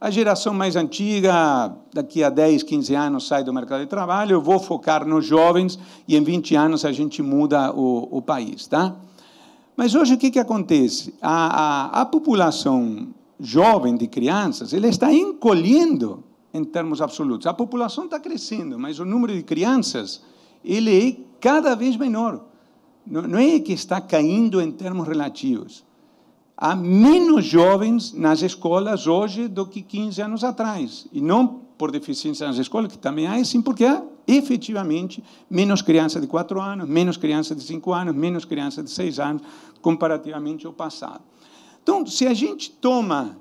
B: a geração mais antiga, daqui a 10, 15 anos, sai do mercado de trabalho, eu vou focar nos jovens e em 20 anos a gente muda o, o país, tá? Mas hoje o que, que acontece? A, a, a população jovem de crianças, ela está encolhendo em termos absolutos. A população está crescendo, mas o número de crianças ele é cada vez menor. Não, não é que está caindo em termos relativos. Há menos jovens nas escolas hoje do que 15 anos atrás. E não por deficiência nas escolas, que também há, e sim porque há efetivamente menos crianças de 4 anos, menos crianças de 5 anos, menos crianças de 6 anos, comparativamente ao passado. Então, se a gente toma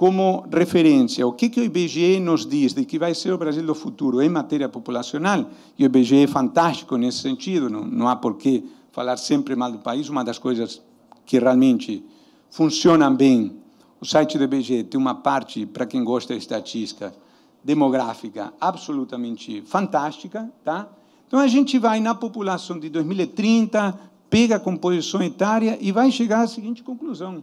B: como referência o que, que o IBGE nos diz de que vai ser o Brasil do futuro em matéria populacional, e o IBGE é fantástico nesse sentido, não, não há por que falar sempre mal do país, uma das coisas que realmente funcionam bem. O site do IBGE tem uma parte, para quem gosta de estatística, demográfica absolutamente fantástica. Tá? Então, a gente vai na população de 2030, pega a composição etária e vai chegar à seguinte conclusão.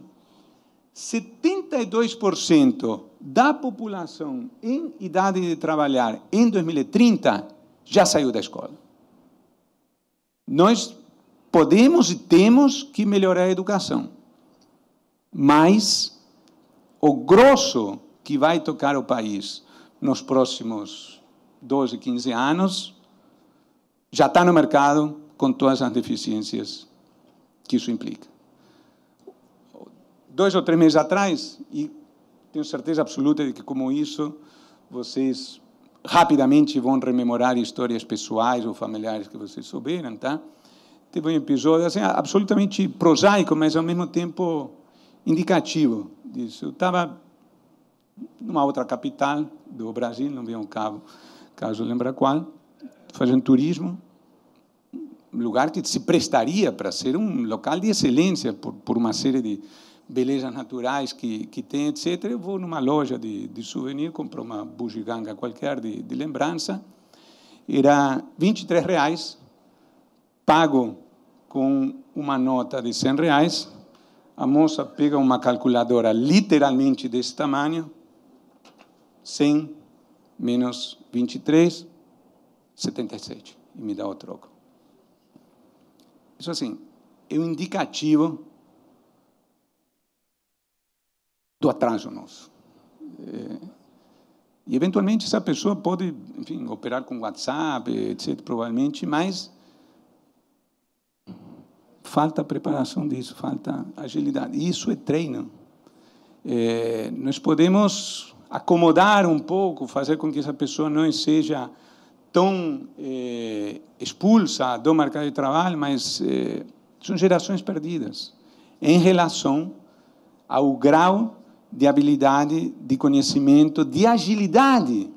B: 72% da população em idade de trabalhar em 2030 já saiu da escola. Nós podemos e temos que melhorar a educação, mas o grosso que vai tocar o país nos próximos 12, 15 anos já está no mercado com todas as deficiências que isso implica dois ou três meses atrás, e tenho certeza absoluta de que, como isso, vocês rapidamente vão rememorar histórias pessoais ou familiares que vocês souberam, tá? Teve um episódio assim, absolutamente prosaico, mas ao mesmo tempo indicativo disso. Eu estava numa outra capital do Brasil, não vem um cabo, caso lembra qual, fazendo turismo, um lugar que se prestaria para ser um local de excelência por, por uma série de, belezas naturais que, que tem, etc. Eu vou numa loja de, de souvenir, compro uma bugiganga qualquer de, de lembrança, era 23 reais, pago com uma nota de 100 reais, a moça pega uma calculadora literalmente desse tamanho, 100 menos 23, 77, e me dá o troco. Isso assim, é um indicativo do atraso nosso. É, e, eventualmente, essa pessoa pode, enfim, operar com WhatsApp, etc., provavelmente, mas falta preparação disso, falta agilidade. E isso é treino. É, nós podemos acomodar um pouco, fazer com que essa pessoa não seja tão é, expulsa do mercado de trabalho, mas é, são gerações perdidas em relação ao grau de habilidade, de conhecimento, de agilidade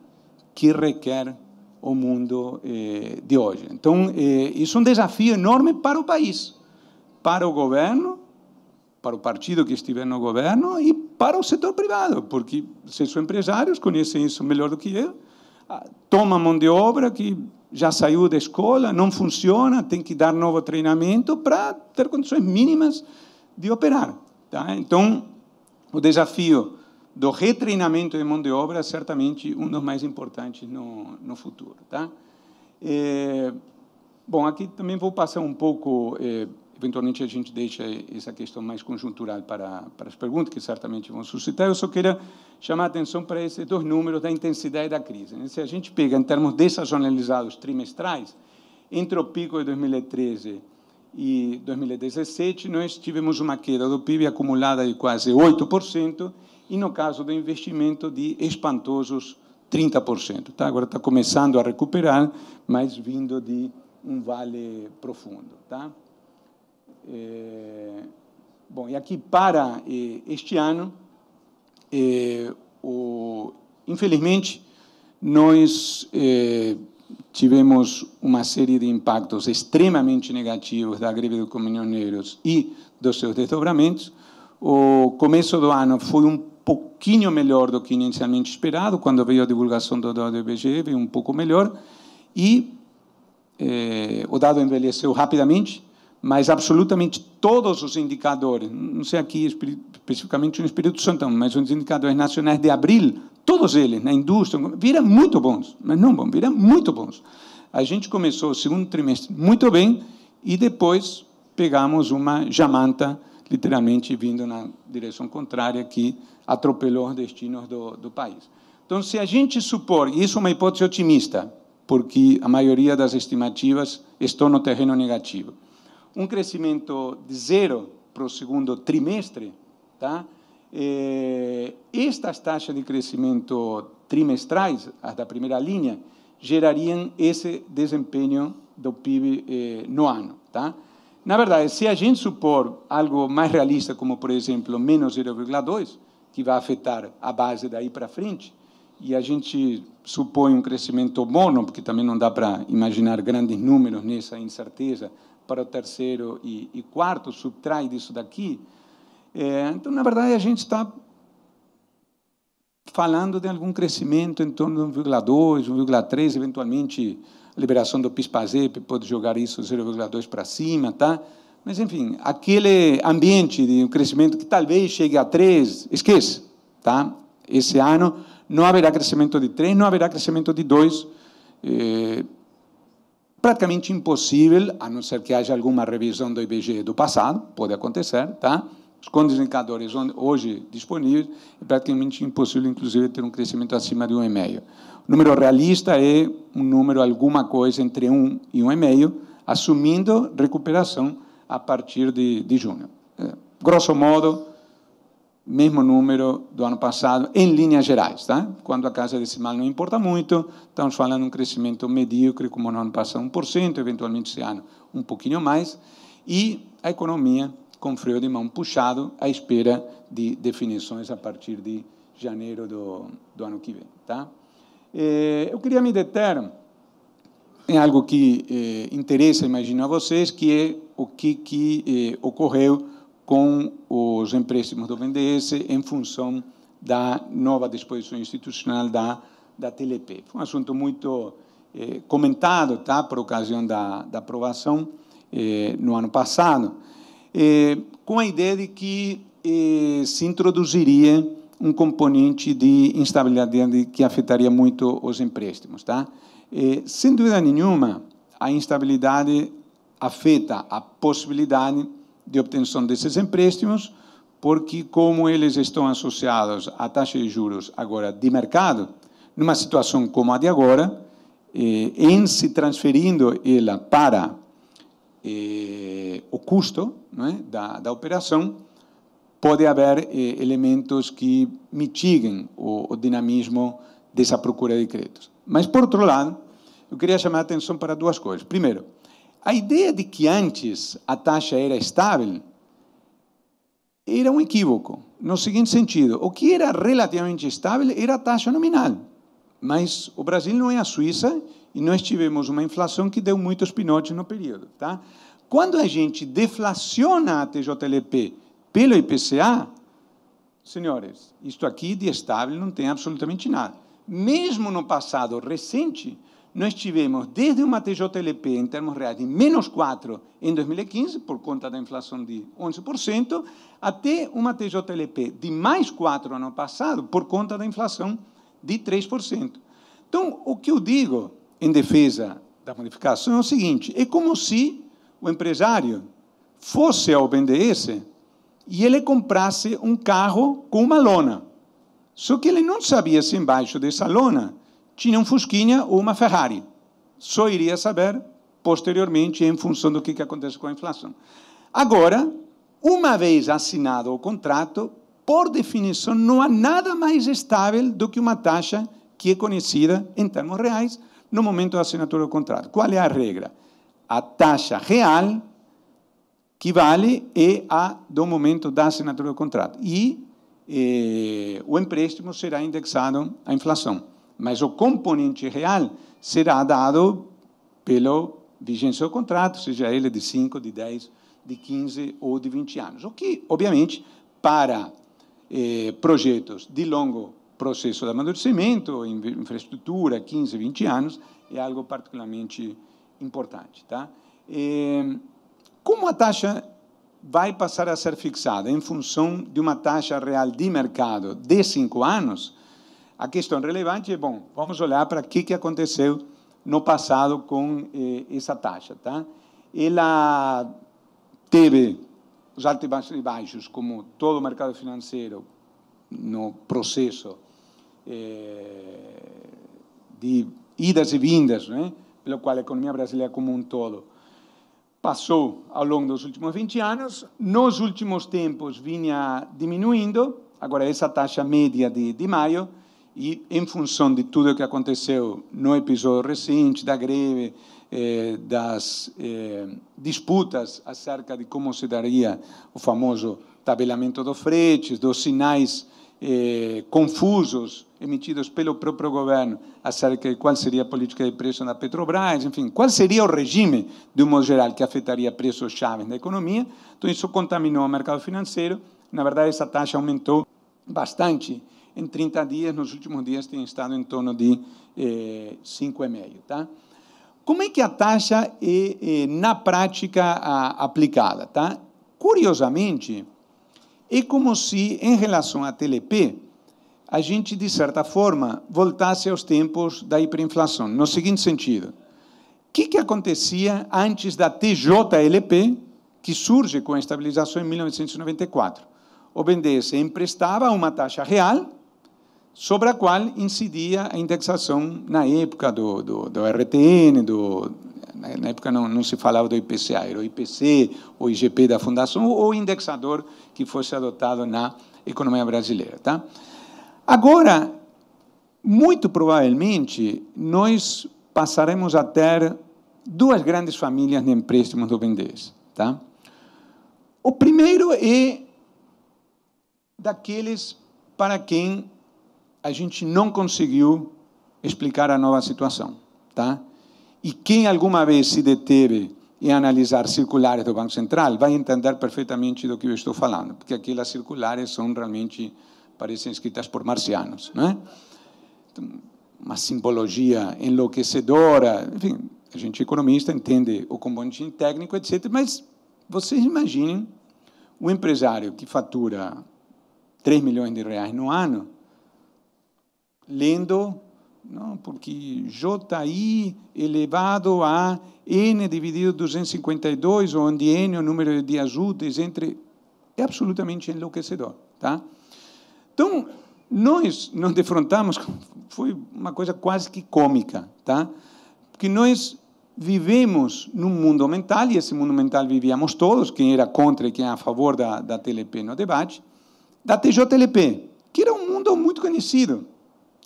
B: que requer o mundo eh, de hoje. Então, eh, isso é um desafio enorme para o país, para o governo, para o partido que estiver no governo e para o setor privado, porque são empresários conhecem isso melhor do que eu, ah, toma mão de obra que já saiu da escola, não funciona, tem que dar novo treinamento para ter condições mínimas de operar. Tá? Então, o desafio do retreinamento de mão de obra é certamente um dos mais importantes no, no futuro. Tá? É, bom, aqui também vou passar um pouco, é, eventualmente a gente deixa essa questão mais conjuntural para, para as perguntas, que certamente vão suscitar. Eu só queria chamar a atenção para esses dois números da intensidade da crise. Né? Se a gente pega em termos desazonalizados trimestrais, entre o pico de 2013 e 2017, nós tivemos uma queda do PIB acumulada de quase 8%, e no caso do investimento, de espantosos 30%. Tá? Agora está começando a recuperar, mas vindo de um vale profundo. Tá? É... Bom, e aqui para é, este ano, é, o... infelizmente, nós. É tivemos uma série de impactos extremamente negativos da greve dos caminhoneiros e dos seus desdobramentos. O começo do ano foi um pouquinho melhor do que inicialmente esperado, quando veio a divulgação do dado do IBGE, veio um pouco melhor, e eh, o dado envelheceu rapidamente, mas absolutamente todos os indicadores, não sei aqui especificamente o Espírito Santo, mas os indicadores nacionais de abril todos eles, na né, indústria, viram muito bons, mas não bons, viram muito bons. A gente começou o segundo trimestre muito bem e depois pegamos uma jamanta, literalmente vindo na direção contrária, que atropelou os destinos do, do país. Então, se a gente supor, e isso é uma hipótese otimista, porque a maioria das estimativas estão no terreno negativo, um crescimento de zero para o segundo trimestre, tá? eh, estas taxas de crescimento trimestrais, as da primeira linha, gerariam esse desempenho do PIB eh, no ano. Tá? Na verdade, se a gente supor algo mais realista, como, por exemplo, menos 0,2, que vai afetar a base daí para frente, e a gente supõe um crescimento mono, porque também não dá para imaginar grandes números nessa incerteza, para o terceiro e, e quarto, subtrai disso daqui, é, então, na verdade, a gente está falando de algum crescimento em torno de 1,2, 1,3, eventualmente a liberação do PIS-PASEP pode jogar isso 0,2 para cima, tá? Mas, enfim, aquele ambiente de um crescimento que talvez chegue a 3, esquece, tá? Esse ano não haverá crescimento de 3, não haverá crescimento de 2, é praticamente impossível, a não ser que haja alguma revisão do IBGE do passado, pode acontecer, tá? Os condensadores hoje disponíveis é praticamente impossível, inclusive, ter um crescimento acima de 1,5. O número realista é um número, alguma coisa, entre 1 e 1,5, assumindo recuperação a partir de, de junho. É, grosso modo, mesmo número do ano passado, em linhas gerais. Tá? Quando a casa decimal não importa muito, estamos falando de um crescimento medíocre, como no ano passado, 1%, eventualmente esse ano um pouquinho mais, e a economia com freio de mão puxado, à espera de definições a partir de janeiro do, do ano que vem. Tá? Eh, eu queria me deter em algo que eh, interessa, imagino, a vocês, que é o que, que eh, ocorreu com os empréstimos do BNDES em função da nova disposição institucional da, da TLP. Foi um assunto muito eh, comentado tá, por ocasião da, da aprovação eh, no ano passado. É, com a ideia de que é, se introduziria um componente de instabilidade que afetaria muito os empréstimos. Tá? É, sem dúvida nenhuma, a instabilidade afeta a possibilidade de obtenção desses empréstimos, porque como eles estão associados à taxa de juros agora de mercado, numa situação como a de agora, em se transferindo ela para eh, o custo é? da, da operação, pode haver eh, elementos que mitiguem o, o, dinamismo dessa procura de créditos. Mas, por outro lado, eu queria chamar a atenção para duas coisas. Primeiro, a ideia de que antes a taxa era estável era um equívoco, no seguinte sentido: o que era relativamente estável era a taxa nominal. Mas o Brasil não é a Suíça e nós tivemos uma inflação que deu muitos pinotes no período. Tá? Quando a gente deflaciona a TJLP pelo IPCA, senhores, isto aqui de estável não tem absolutamente nada. Mesmo no passado recente, nós tivemos desde uma TJLP em termos reais de menos 4 em 2015, por conta da inflação de 11%, até uma TJLP de mais 4 ano passado, por conta da inflação de 3%. Então, o que eu digo em defesa da bonificação é o seguinte: é como se o empresário fosse ao BNDES e ele comprasse um carro com uma lona. Só que ele não sabia se embaixo dessa lona tinha um Fusquinha ou uma Ferrari. Só iria saber posteriormente em função do que, que acontece com a inflação. Agora, uma vez assinado o contrato, por definição, não há nada mais estável do que uma taxa que é conhecida em termos reais no momento da assinatura do contrato. Qual é a regra? A taxa real que vale é a do momento da assinatura do contrato. E eh, o empréstimo será indexado à inflação. Mas o componente real será dado pela vigência do contrato, seja ele de 5, de 10, de 15 ou de 20 anos. O que, obviamente, para eh, projetos de longo prazo, processo de amadurecimento, infraestrutura, 15, 20 anos, é algo particularmente importante. Tá? E, como a taxa vai passar a ser fixada em função de uma taxa real de mercado de cinco anos, a questão relevante é, bom, vamos olhar para o que, que aconteceu no passado com eh, essa taxa. Tá? Ela teve os altos e baixos, como todo o mercado financeiro, no processo eh, de idas e vindas, né? pelo qual a economia brasileira como um todo passou ao longo dos últimos 20 anos. Nos últimos tempos vinha diminuindo, agora essa taxa média de, de maio, e em função de tudo o que aconteceu no episódio recente da greve, eh, das eh, disputas acerca de como se daria o famoso tabelamento dos fretes, dos sinais eh, confusos emitidos pelo próprio governo acerca de qual seria a política de preço na Petrobras, enfim, qual seria o regime, de um modo geral, que afetaria preços chave da economia. Então, isso contaminou o mercado financeiro. Na verdade, essa taxa aumentou bastante em 30 dias, nos últimos dias tem estado em torno de eh, 5,5. Tá? Como é que a taxa é, é na prática, a, aplicada? Tá? Curiosamente, é como se, em relação à TLP, a gente, de certa forma, voltasse aos tempos da hiperinflação, no seguinte sentido. O que, que acontecia antes da TJLP, que surge com a estabilização em 1994? O BNDES emprestava uma taxa real, sobre a qual incidia a indexação na época do, do, do RTN, do, na época não, não se falava do IPCA, era o IPC, o IGP da fundação, ou o indexador que fosse adotado na economia brasileira. Tá? Agora, muito provavelmente, nós passaremos a ter duas grandes famílias de empréstimos do BNDES. Tá? O primeiro é daqueles para quem a gente não conseguiu explicar a nova situação. Tá? E quem alguma vez se deteve em analisar circulares do Banco Central vai entender perfeitamente do que eu estou falando, porque aquelas circulares são realmente parecem escritas por marcianos. Né? Uma simbologia enlouquecedora. Enfim, a gente economista entende o componente técnico, etc. Mas vocês imaginem um empresário que fatura 3 milhões de reais no ano lendo não, porque JI elevado a N dividido 252, onde N é o número de dias úteis entre... É absolutamente enlouquecedor. Tá? Então, nós nos defrontamos, foi uma coisa quase que cômica, tá? Porque nós vivemos num mundo mental, e esse mundo mental vivíamos todos, quem era contra e quem era a favor da, da TLP no debate, da TJLP, que era um mundo muito conhecido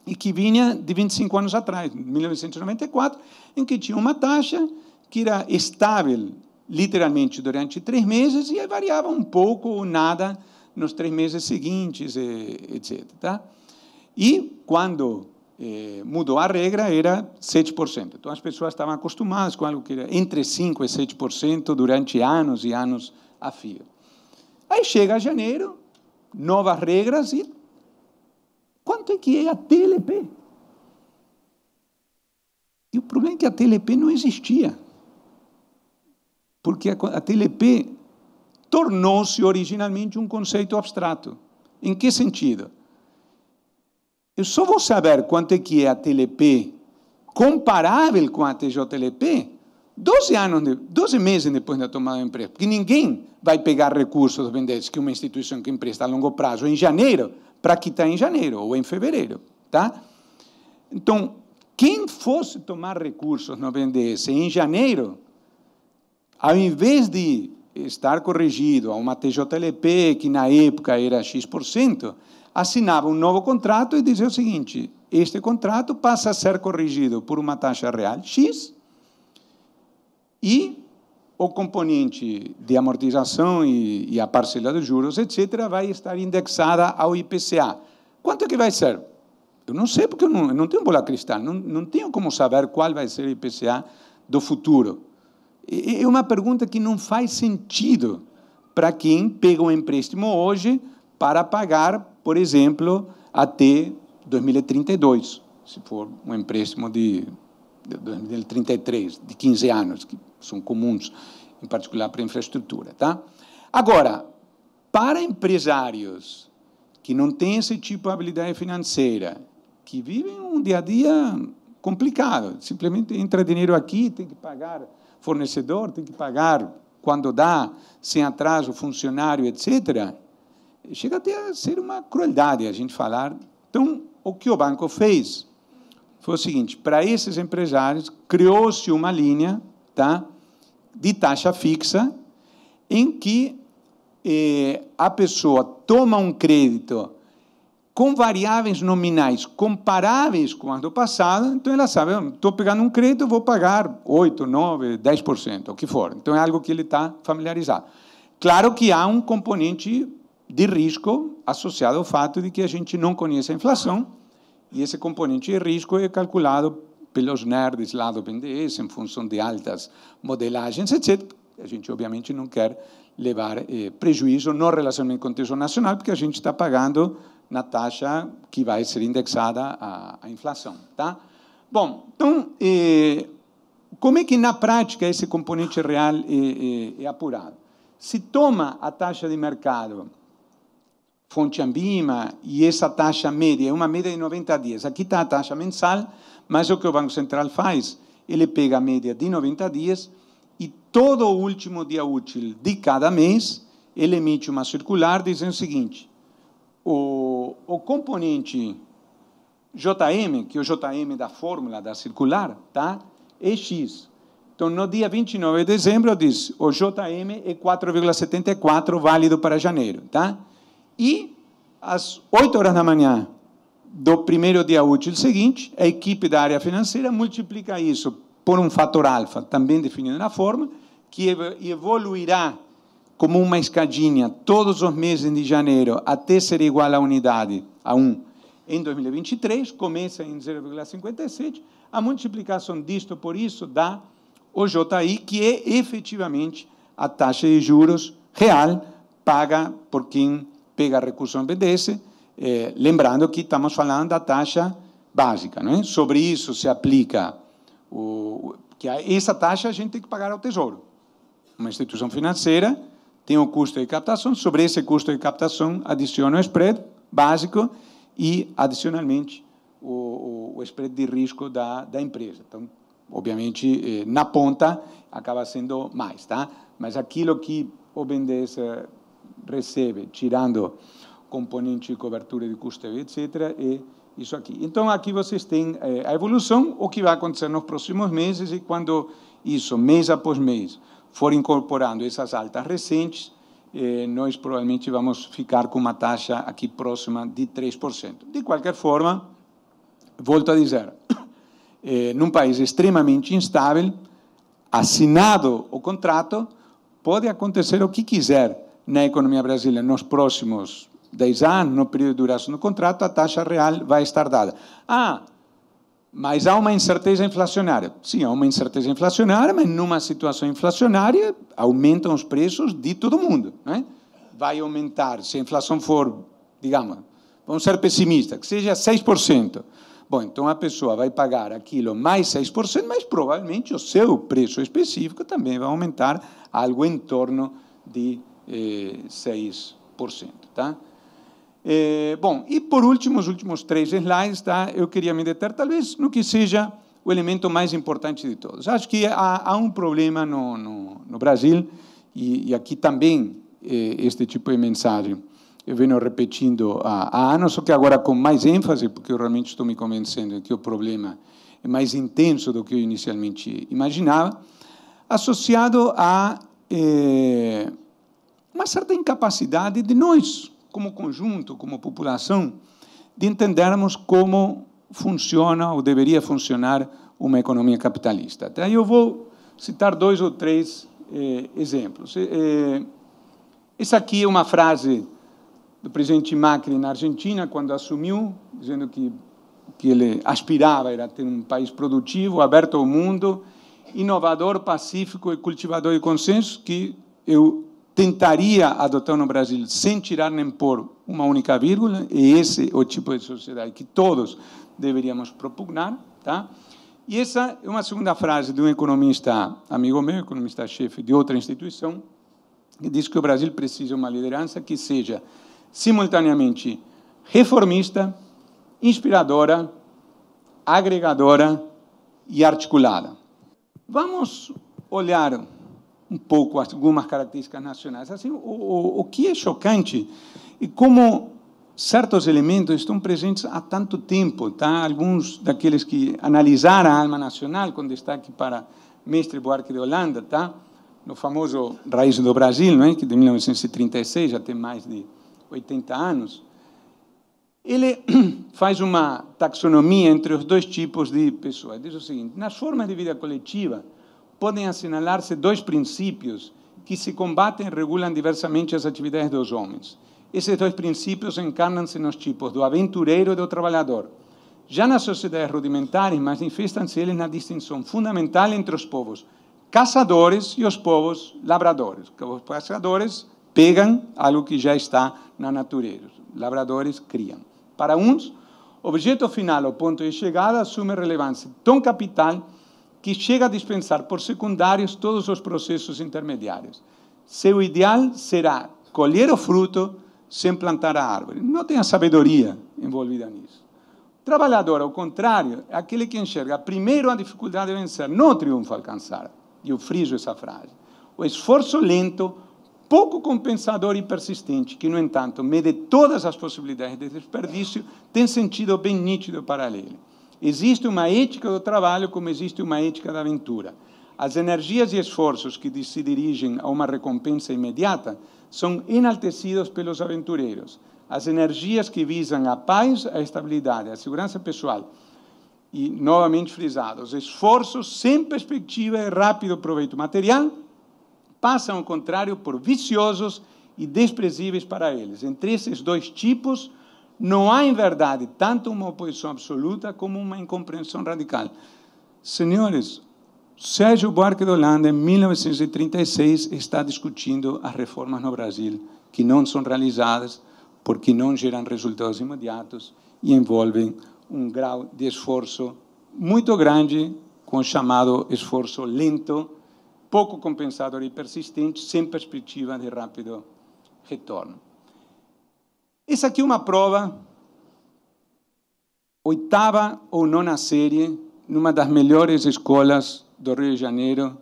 B: e que vinha de 25 anos atrás, 1994, em que tinha uma taxa que era estável, literalmente, durante três meses e variava um pouco ou nada nos três meses seguintes, etc. Tá? E quando eh, mudou a regra, era 7%. Então as pessoas estavam acostumadas com algo que era entre 5% e 7% durante anos e anos a fio. Aí chega janeiro, novas regras e quanto é que é a TLP? E o problema é que a TLP não existia. Porque a, a TLP tornou-se originalmente um conceito abstrato. Em que sentido? Eu só vou saber quanto é que é a TLP comparável com a TJLP 12, anos de, 12 meses depois da tomada do empréstimo. Porque ninguém vai pegar recursos vendentes que uma instituição que empresta a longo prazo em janeiro para quitar em janeiro ou em fevereiro. Tá? Então, quem fosse tomar recursos no BNDES em janeiro, ao invés de estar corrigido a uma TJLP, que na época era X%, assinava um novo contrato e dizia o seguinte: este contrato passa a ser corrigido por uma taxa real X e o componente de amortização e, e a parcela dos juros, etc., vai estar indexada ao IPCA. Quanto é que vai ser? Eu não sei, porque eu não, eu não tenho bola cristal, não, não tenho como saber qual vai ser o IPCA do futuro. É uma pergunta que não faz sentido para quem pega um empréstimo hoje para pagar, por exemplo, até 2032, se for um empréstimo de, 2033, de 15 anos, que são comuns, em particular para infraestrutura. Tá? Agora, para empresários que não têm esse tipo de habilidade financeira, que vivem um dia a dia complicado. Simplesmente entra dinheiro aqui, tem que pagar fornecedor, tem que pagar quando dá, sem atraso, funcionário, etc. Chega até a ser uma crueldade a gente falar. Então, o que o banco fez foi o seguinte: para esses empresários, criou-se uma linha tá, de taxa fixa em que eh, a pessoa toma um crédito com variáveis nominais comparáveis com as do passado, então ela sabe, estou pegando um crédito, vou pagar 8, 9, 10%, o que for. Então é algo que ele está familiarizado. Claro que há um componente de risco associado ao fato de que a gente não conhece a inflação, e esse componente de risco é calculado pelos nerds lá do BNDES em função de altas modelagens, etc. A gente, obviamente, não quer levar eh, prejuízo no relacionamento com o Tesouro Nacional, porque a gente está pagando na taxa que vai ser indexada à, à inflação. Tá? Bom, então, eh, como é que na prática esse componente real é, é, é apurado? Se toma a taxa de mercado fonte Ambima e essa taxa média, é uma média de 90 dias. Aqui está a taxa mensal, mas o que o Banco Central faz, ele pega a média de 90 dias e todo o último dia útil de cada mês, ele emite uma circular dizendo o seguinte, o, o componente JM, que é o JM da fórmula da circular, tá? é X. Então, no dia 29 de dezembro, diz o JM é 4,74, válido para janeiro. Tá? E, às 8 horas da manhã do primeiro dia útil seguinte, a equipe da área financeira multiplica isso por um fator alfa, também definido na forma, que evoluirá como uma escadinha, todos os meses de janeiro, até ser igual à unidade, a 1. Em 2023, começa em 0,57, a multiplicação disto por isso dá o JI, que é efetivamente a taxa de juros real paga por quem pega recurso no BDC eh, lembrando que estamos falando da taxa básica. É? Sobre isso se aplica o, que essa taxa a gente tem que pagar ao Tesouro, uma instituição financeira tem o custo de captação, sobre esse custo de captação adiciona o spread básico e, adicionalmente, o, o, o spread de risco da, da empresa. Então, obviamente, eh, na ponta acaba sendo mais, tá? Mas aquilo que o BNDES recebe, tirando componente de cobertura de custo, etc., é isso aqui. Então, aqui vocês têm eh, a evolução, o que vai acontecer nos próximos meses e quando isso, mês após mês, for incorporando essas altas recentes, eh, nós provavelmente vamos ficar com uma taxa aqui próxima de 3%. De qualquer forma, volto a dizer, eh, num país extremamente instável, assinado o contrato, pode acontecer o que quiser na economia brasileira nos próximos 10 anos, no período de duração do contrato, a taxa real vai estar dada. Ah, mas há uma incerteza inflacionária. Sim, há uma incerteza inflacionária, mas numa situação inflacionária aumentam os preços de todo mundo. É? Vai aumentar, se a inflação for, digamos, vamos ser pessimistas, que seja 6%. Bom, então a pessoa vai pagar aquilo mais 6%, mas provavelmente o seu preço específico também vai aumentar algo em torno de eh, 6%. Tá? É, bom, e por último, os últimos três slides, tá? eu queria me deter, talvez, no que seja o elemento mais importante de todos. Acho que há, há um problema no, no, no Brasil, e, e, aqui também eh, este tipo de mensagem. Eu venho repetindo há, há anos, só que agora com mais ênfase, porque eu realmente estou me convencendo que o problema é mais intenso do que eu inicialmente imaginava, associado a eh, uma certa incapacidade de nós, como conjunto, como população, de entendermos como funciona ou deveria funcionar uma economia capitalista. aí Eu vou citar dois ou três eh, exemplos. Eh, eh, essa aqui é uma frase do presidente Macri na Argentina, quando assumiu, dizendo que que ele aspirava era ter um país produtivo, aberto ao mundo, inovador, pacífico e cultivador de consenso, que eu tentaria adotar no Brasil sem tirar nem pôr uma única vírgula, e esse é o tipo de sociedade que todos deveríamos propugnar. Tá? E essa é uma segunda frase de um economista amigo meu, economista-chefe de outra instituição, que diz que o Brasil precisa de uma liderança que seja simultaneamente reformista, inspiradora, agregadora e articulada. Vamos olhar um pouco algumas características nacionais. Assim, o, o, o que é chocante e é como certos elementos estão presentes há tanto tempo, tá? Alguns daqueles que analisaram a alma nacional, com destaque para Mestre Buarque de Holanda, tá? No famoso Raiz do Brasil, não é? Que de 1936 já tem mais de 80 anos. Ele faz uma taxonomia entre os dois tipos de pessoas. Diz o seguinte: nas formas de vida coletiva podem assinalar-se dois princípios que se combatem e regulam diversamente as atividades dos homens. Esses dois princípios encarnam-se nos tipos do aventureiro e do trabalhador. Já nas sociedades rudimentares, manifestam-se eles na distinção fundamental entre os povos caçadores e os povos labradores. Os caçadores pegam algo que já está na natureza, labradores criam. Para uns, objeto final ou ponto de chegada assume relevância tão capital que chega a dispensar por secundários todos os processos intermediários. Seu ideal será colher o fruto sem plantar a árvore. Não tem a sabedoria envolvida nisso. O trabalhador, ao contrário, é aquele que enxerga primeiro a dificuldade de vencer, não o triunfo alcançar. E eu friso essa frase. O esforço lento, pouco compensador e persistente, que, no entanto, mede todas as possibilidades de desperdício, tem sentido bem nítido para ele. Existe uma ética do trabalho como existe uma ética da aventura. As energias e esforços que se dirigem a uma recompensa imediata são enaltecidos pelos aventureiros. As energias que visam a paz, a estabilidade, a segurança pessoal. E, novamente frisado, os esforços sem perspectiva e rápido proveito material passam, ao contrário, por viciosos e desprezíveis para eles. Entre esses dois tipos, não há, em verdade, tanto uma oposição absoluta como uma incompreensão radical. Senhores, Sérgio Buarque de Holanda, em 1936, está discutindo as reformas no Brasil, que não são realizadas porque não geram resultados imediatos e envolvem um grau de esforço muito grande, com o chamado esforço lento, pouco compensador e persistente, sem perspectiva de rápido retorno. Essa aqui é uma prova, oitava ou nona série, numa das melhores escolas do Rio de Janeiro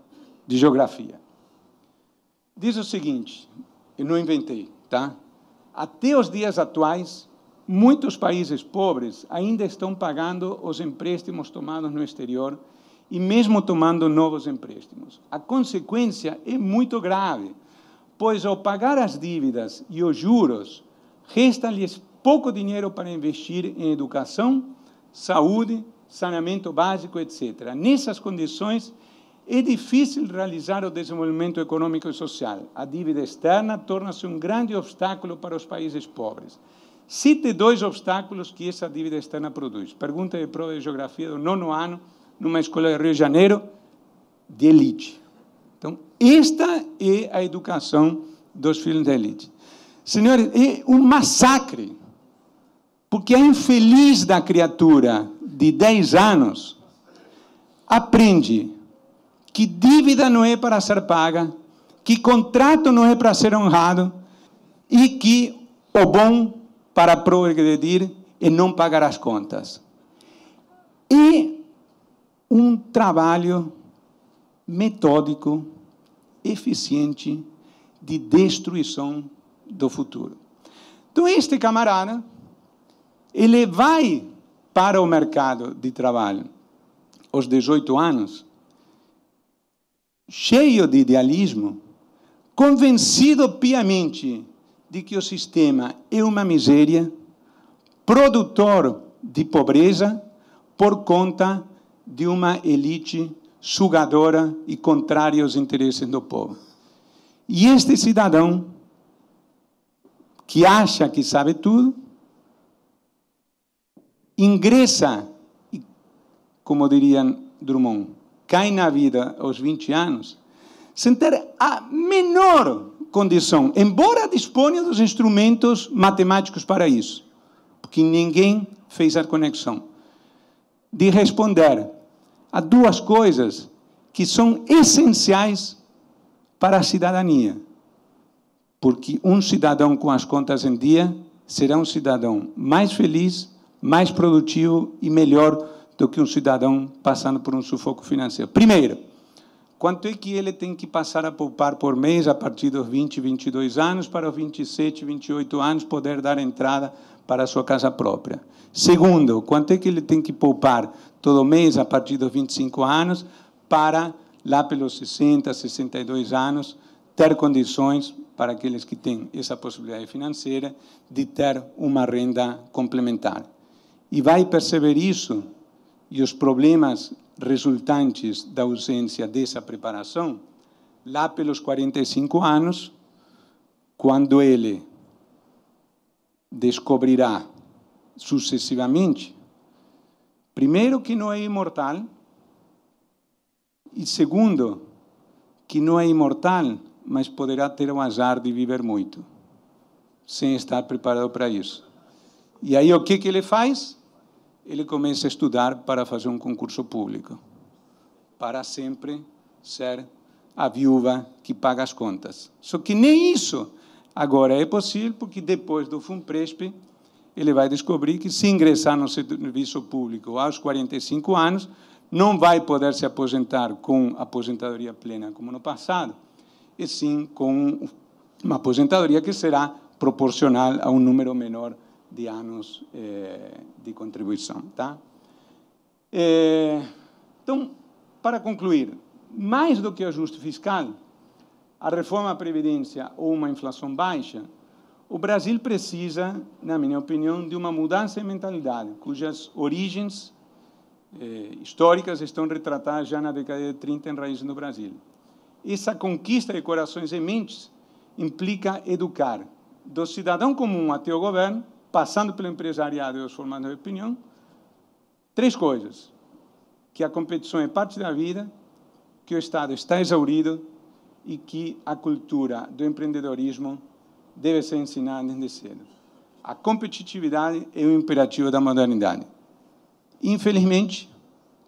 B: de geografia. Diz o seguinte, eu não inventei, tá? Até os dias atuais, muitos países pobres ainda estão pagando os empréstimos tomados no exterior e mesmo tomando novos empréstimos. A consequência é muito grave, pois ao pagar as dívidas e os juros, resta-lhes pouco dinheiro para investir em educação, saúde, saneamento básico, etc. Nessas condições, é difícil realizar o desenvolvimento econômico e social. A dívida externa torna-se um grande obstáculo para os países pobres. Cite dois obstáculos que essa dívida externa produz. Pergunta de prova de geografia do nono ano, numa escola de Rio de Janeiro, de elite. Então, esta é a educação dos filhos da elite. Senhores, é um massacre. Porque a infeliz da criatura de 10 anos aprende que dívida não é para ser paga, que contrato não é para ser honrado e que o bom para progredir é não pagar as contas. É um trabalho metódico, eficiente de destruição do futuro. Então, este camarada, ele vai para o mercado de trabalho aos 18 anos, cheio de idealismo, convencido piamente de que o sistema é uma miséria, produtor de pobreza por conta de uma elite sugadora e contrária aos interesses do povo. E este cidadão que acha que sabe tudo, ingressa, como diriam Drummond, cai na vida aos 20 anos, sem ter a menor condição, embora disponha dos instrumentos matemáticos para isso, porque ninguém fez a conexão, de responder a duas coisas que são essenciais para a cidadania porque um cidadão com as contas em dia será um cidadão mais feliz, mais produtivo e melhor do que um cidadão passando por um sufoco financeiro. Primeiro, quanto é que ele tem que passar a poupar por mês a partir dos 20, 22 anos para os 27, 28 anos poder dar entrada para a sua casa própria? Segundo, quanto é que ele tem que poupar todo mês a partir dos 25 anos para lá pelos 60, 62 anos ter condições para aqueles que têm essa possibilidade financeira de ter uma renda complementar. E vai perceber isso e os problemas resultantes da ausência dessa preparação lá pelos 45 anos, quando ele descobrirá sucessivamente, primeiro, que não é imortal, e segundo, que não é imortal mas poderá ter um azar de viver muito, sem estar preparado para isso. E aí o que, que ele faz? Ele começa a estudar para fazer um concurso público, para sempre ser a viúva que paga as contas. Só que nem isso agora é possível, porque depois do FUNPRESP, ele vai descobrir que se ingressar no serviço público aos 45 anos, não vai poder se aposentar com aposentadoria plena como no passado, e sim com uma aposentadoria que será proporcional a um número menor de anos eh, de contribuição. Tá? então, para concluir, mais do que o ajuste fiscal, a reforma à Previdência ou uma inflação baixa, o Brasil precisa, na minha opinião, de uma mudança de mentalidade, cujas origens eh, históricas estão retratadas já na década de 30 em Raiz no Brasil. Essa conquista de corações e mentes implica educar do cidadão comum até o governo, passando pelo empresariado e os formandos de opinião, três coisas: que a competição é parte da vida, que o Estado está exaurido e que a cultura do empreendedorismo deve ser ensinada desde cedo. A competitividade é um imperativo da modernidade. Infelizmente,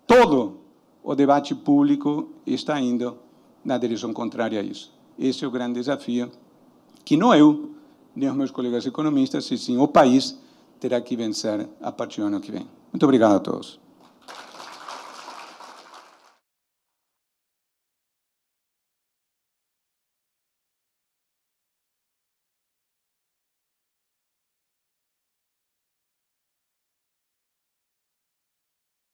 B: todo o debate público está indo na direção contrária a isso. Esse é o grande desafio que não eu, nem os meus colegas economistas, e sim o país terá que vencer a partir do ano que vem. Muito obrigado a todos.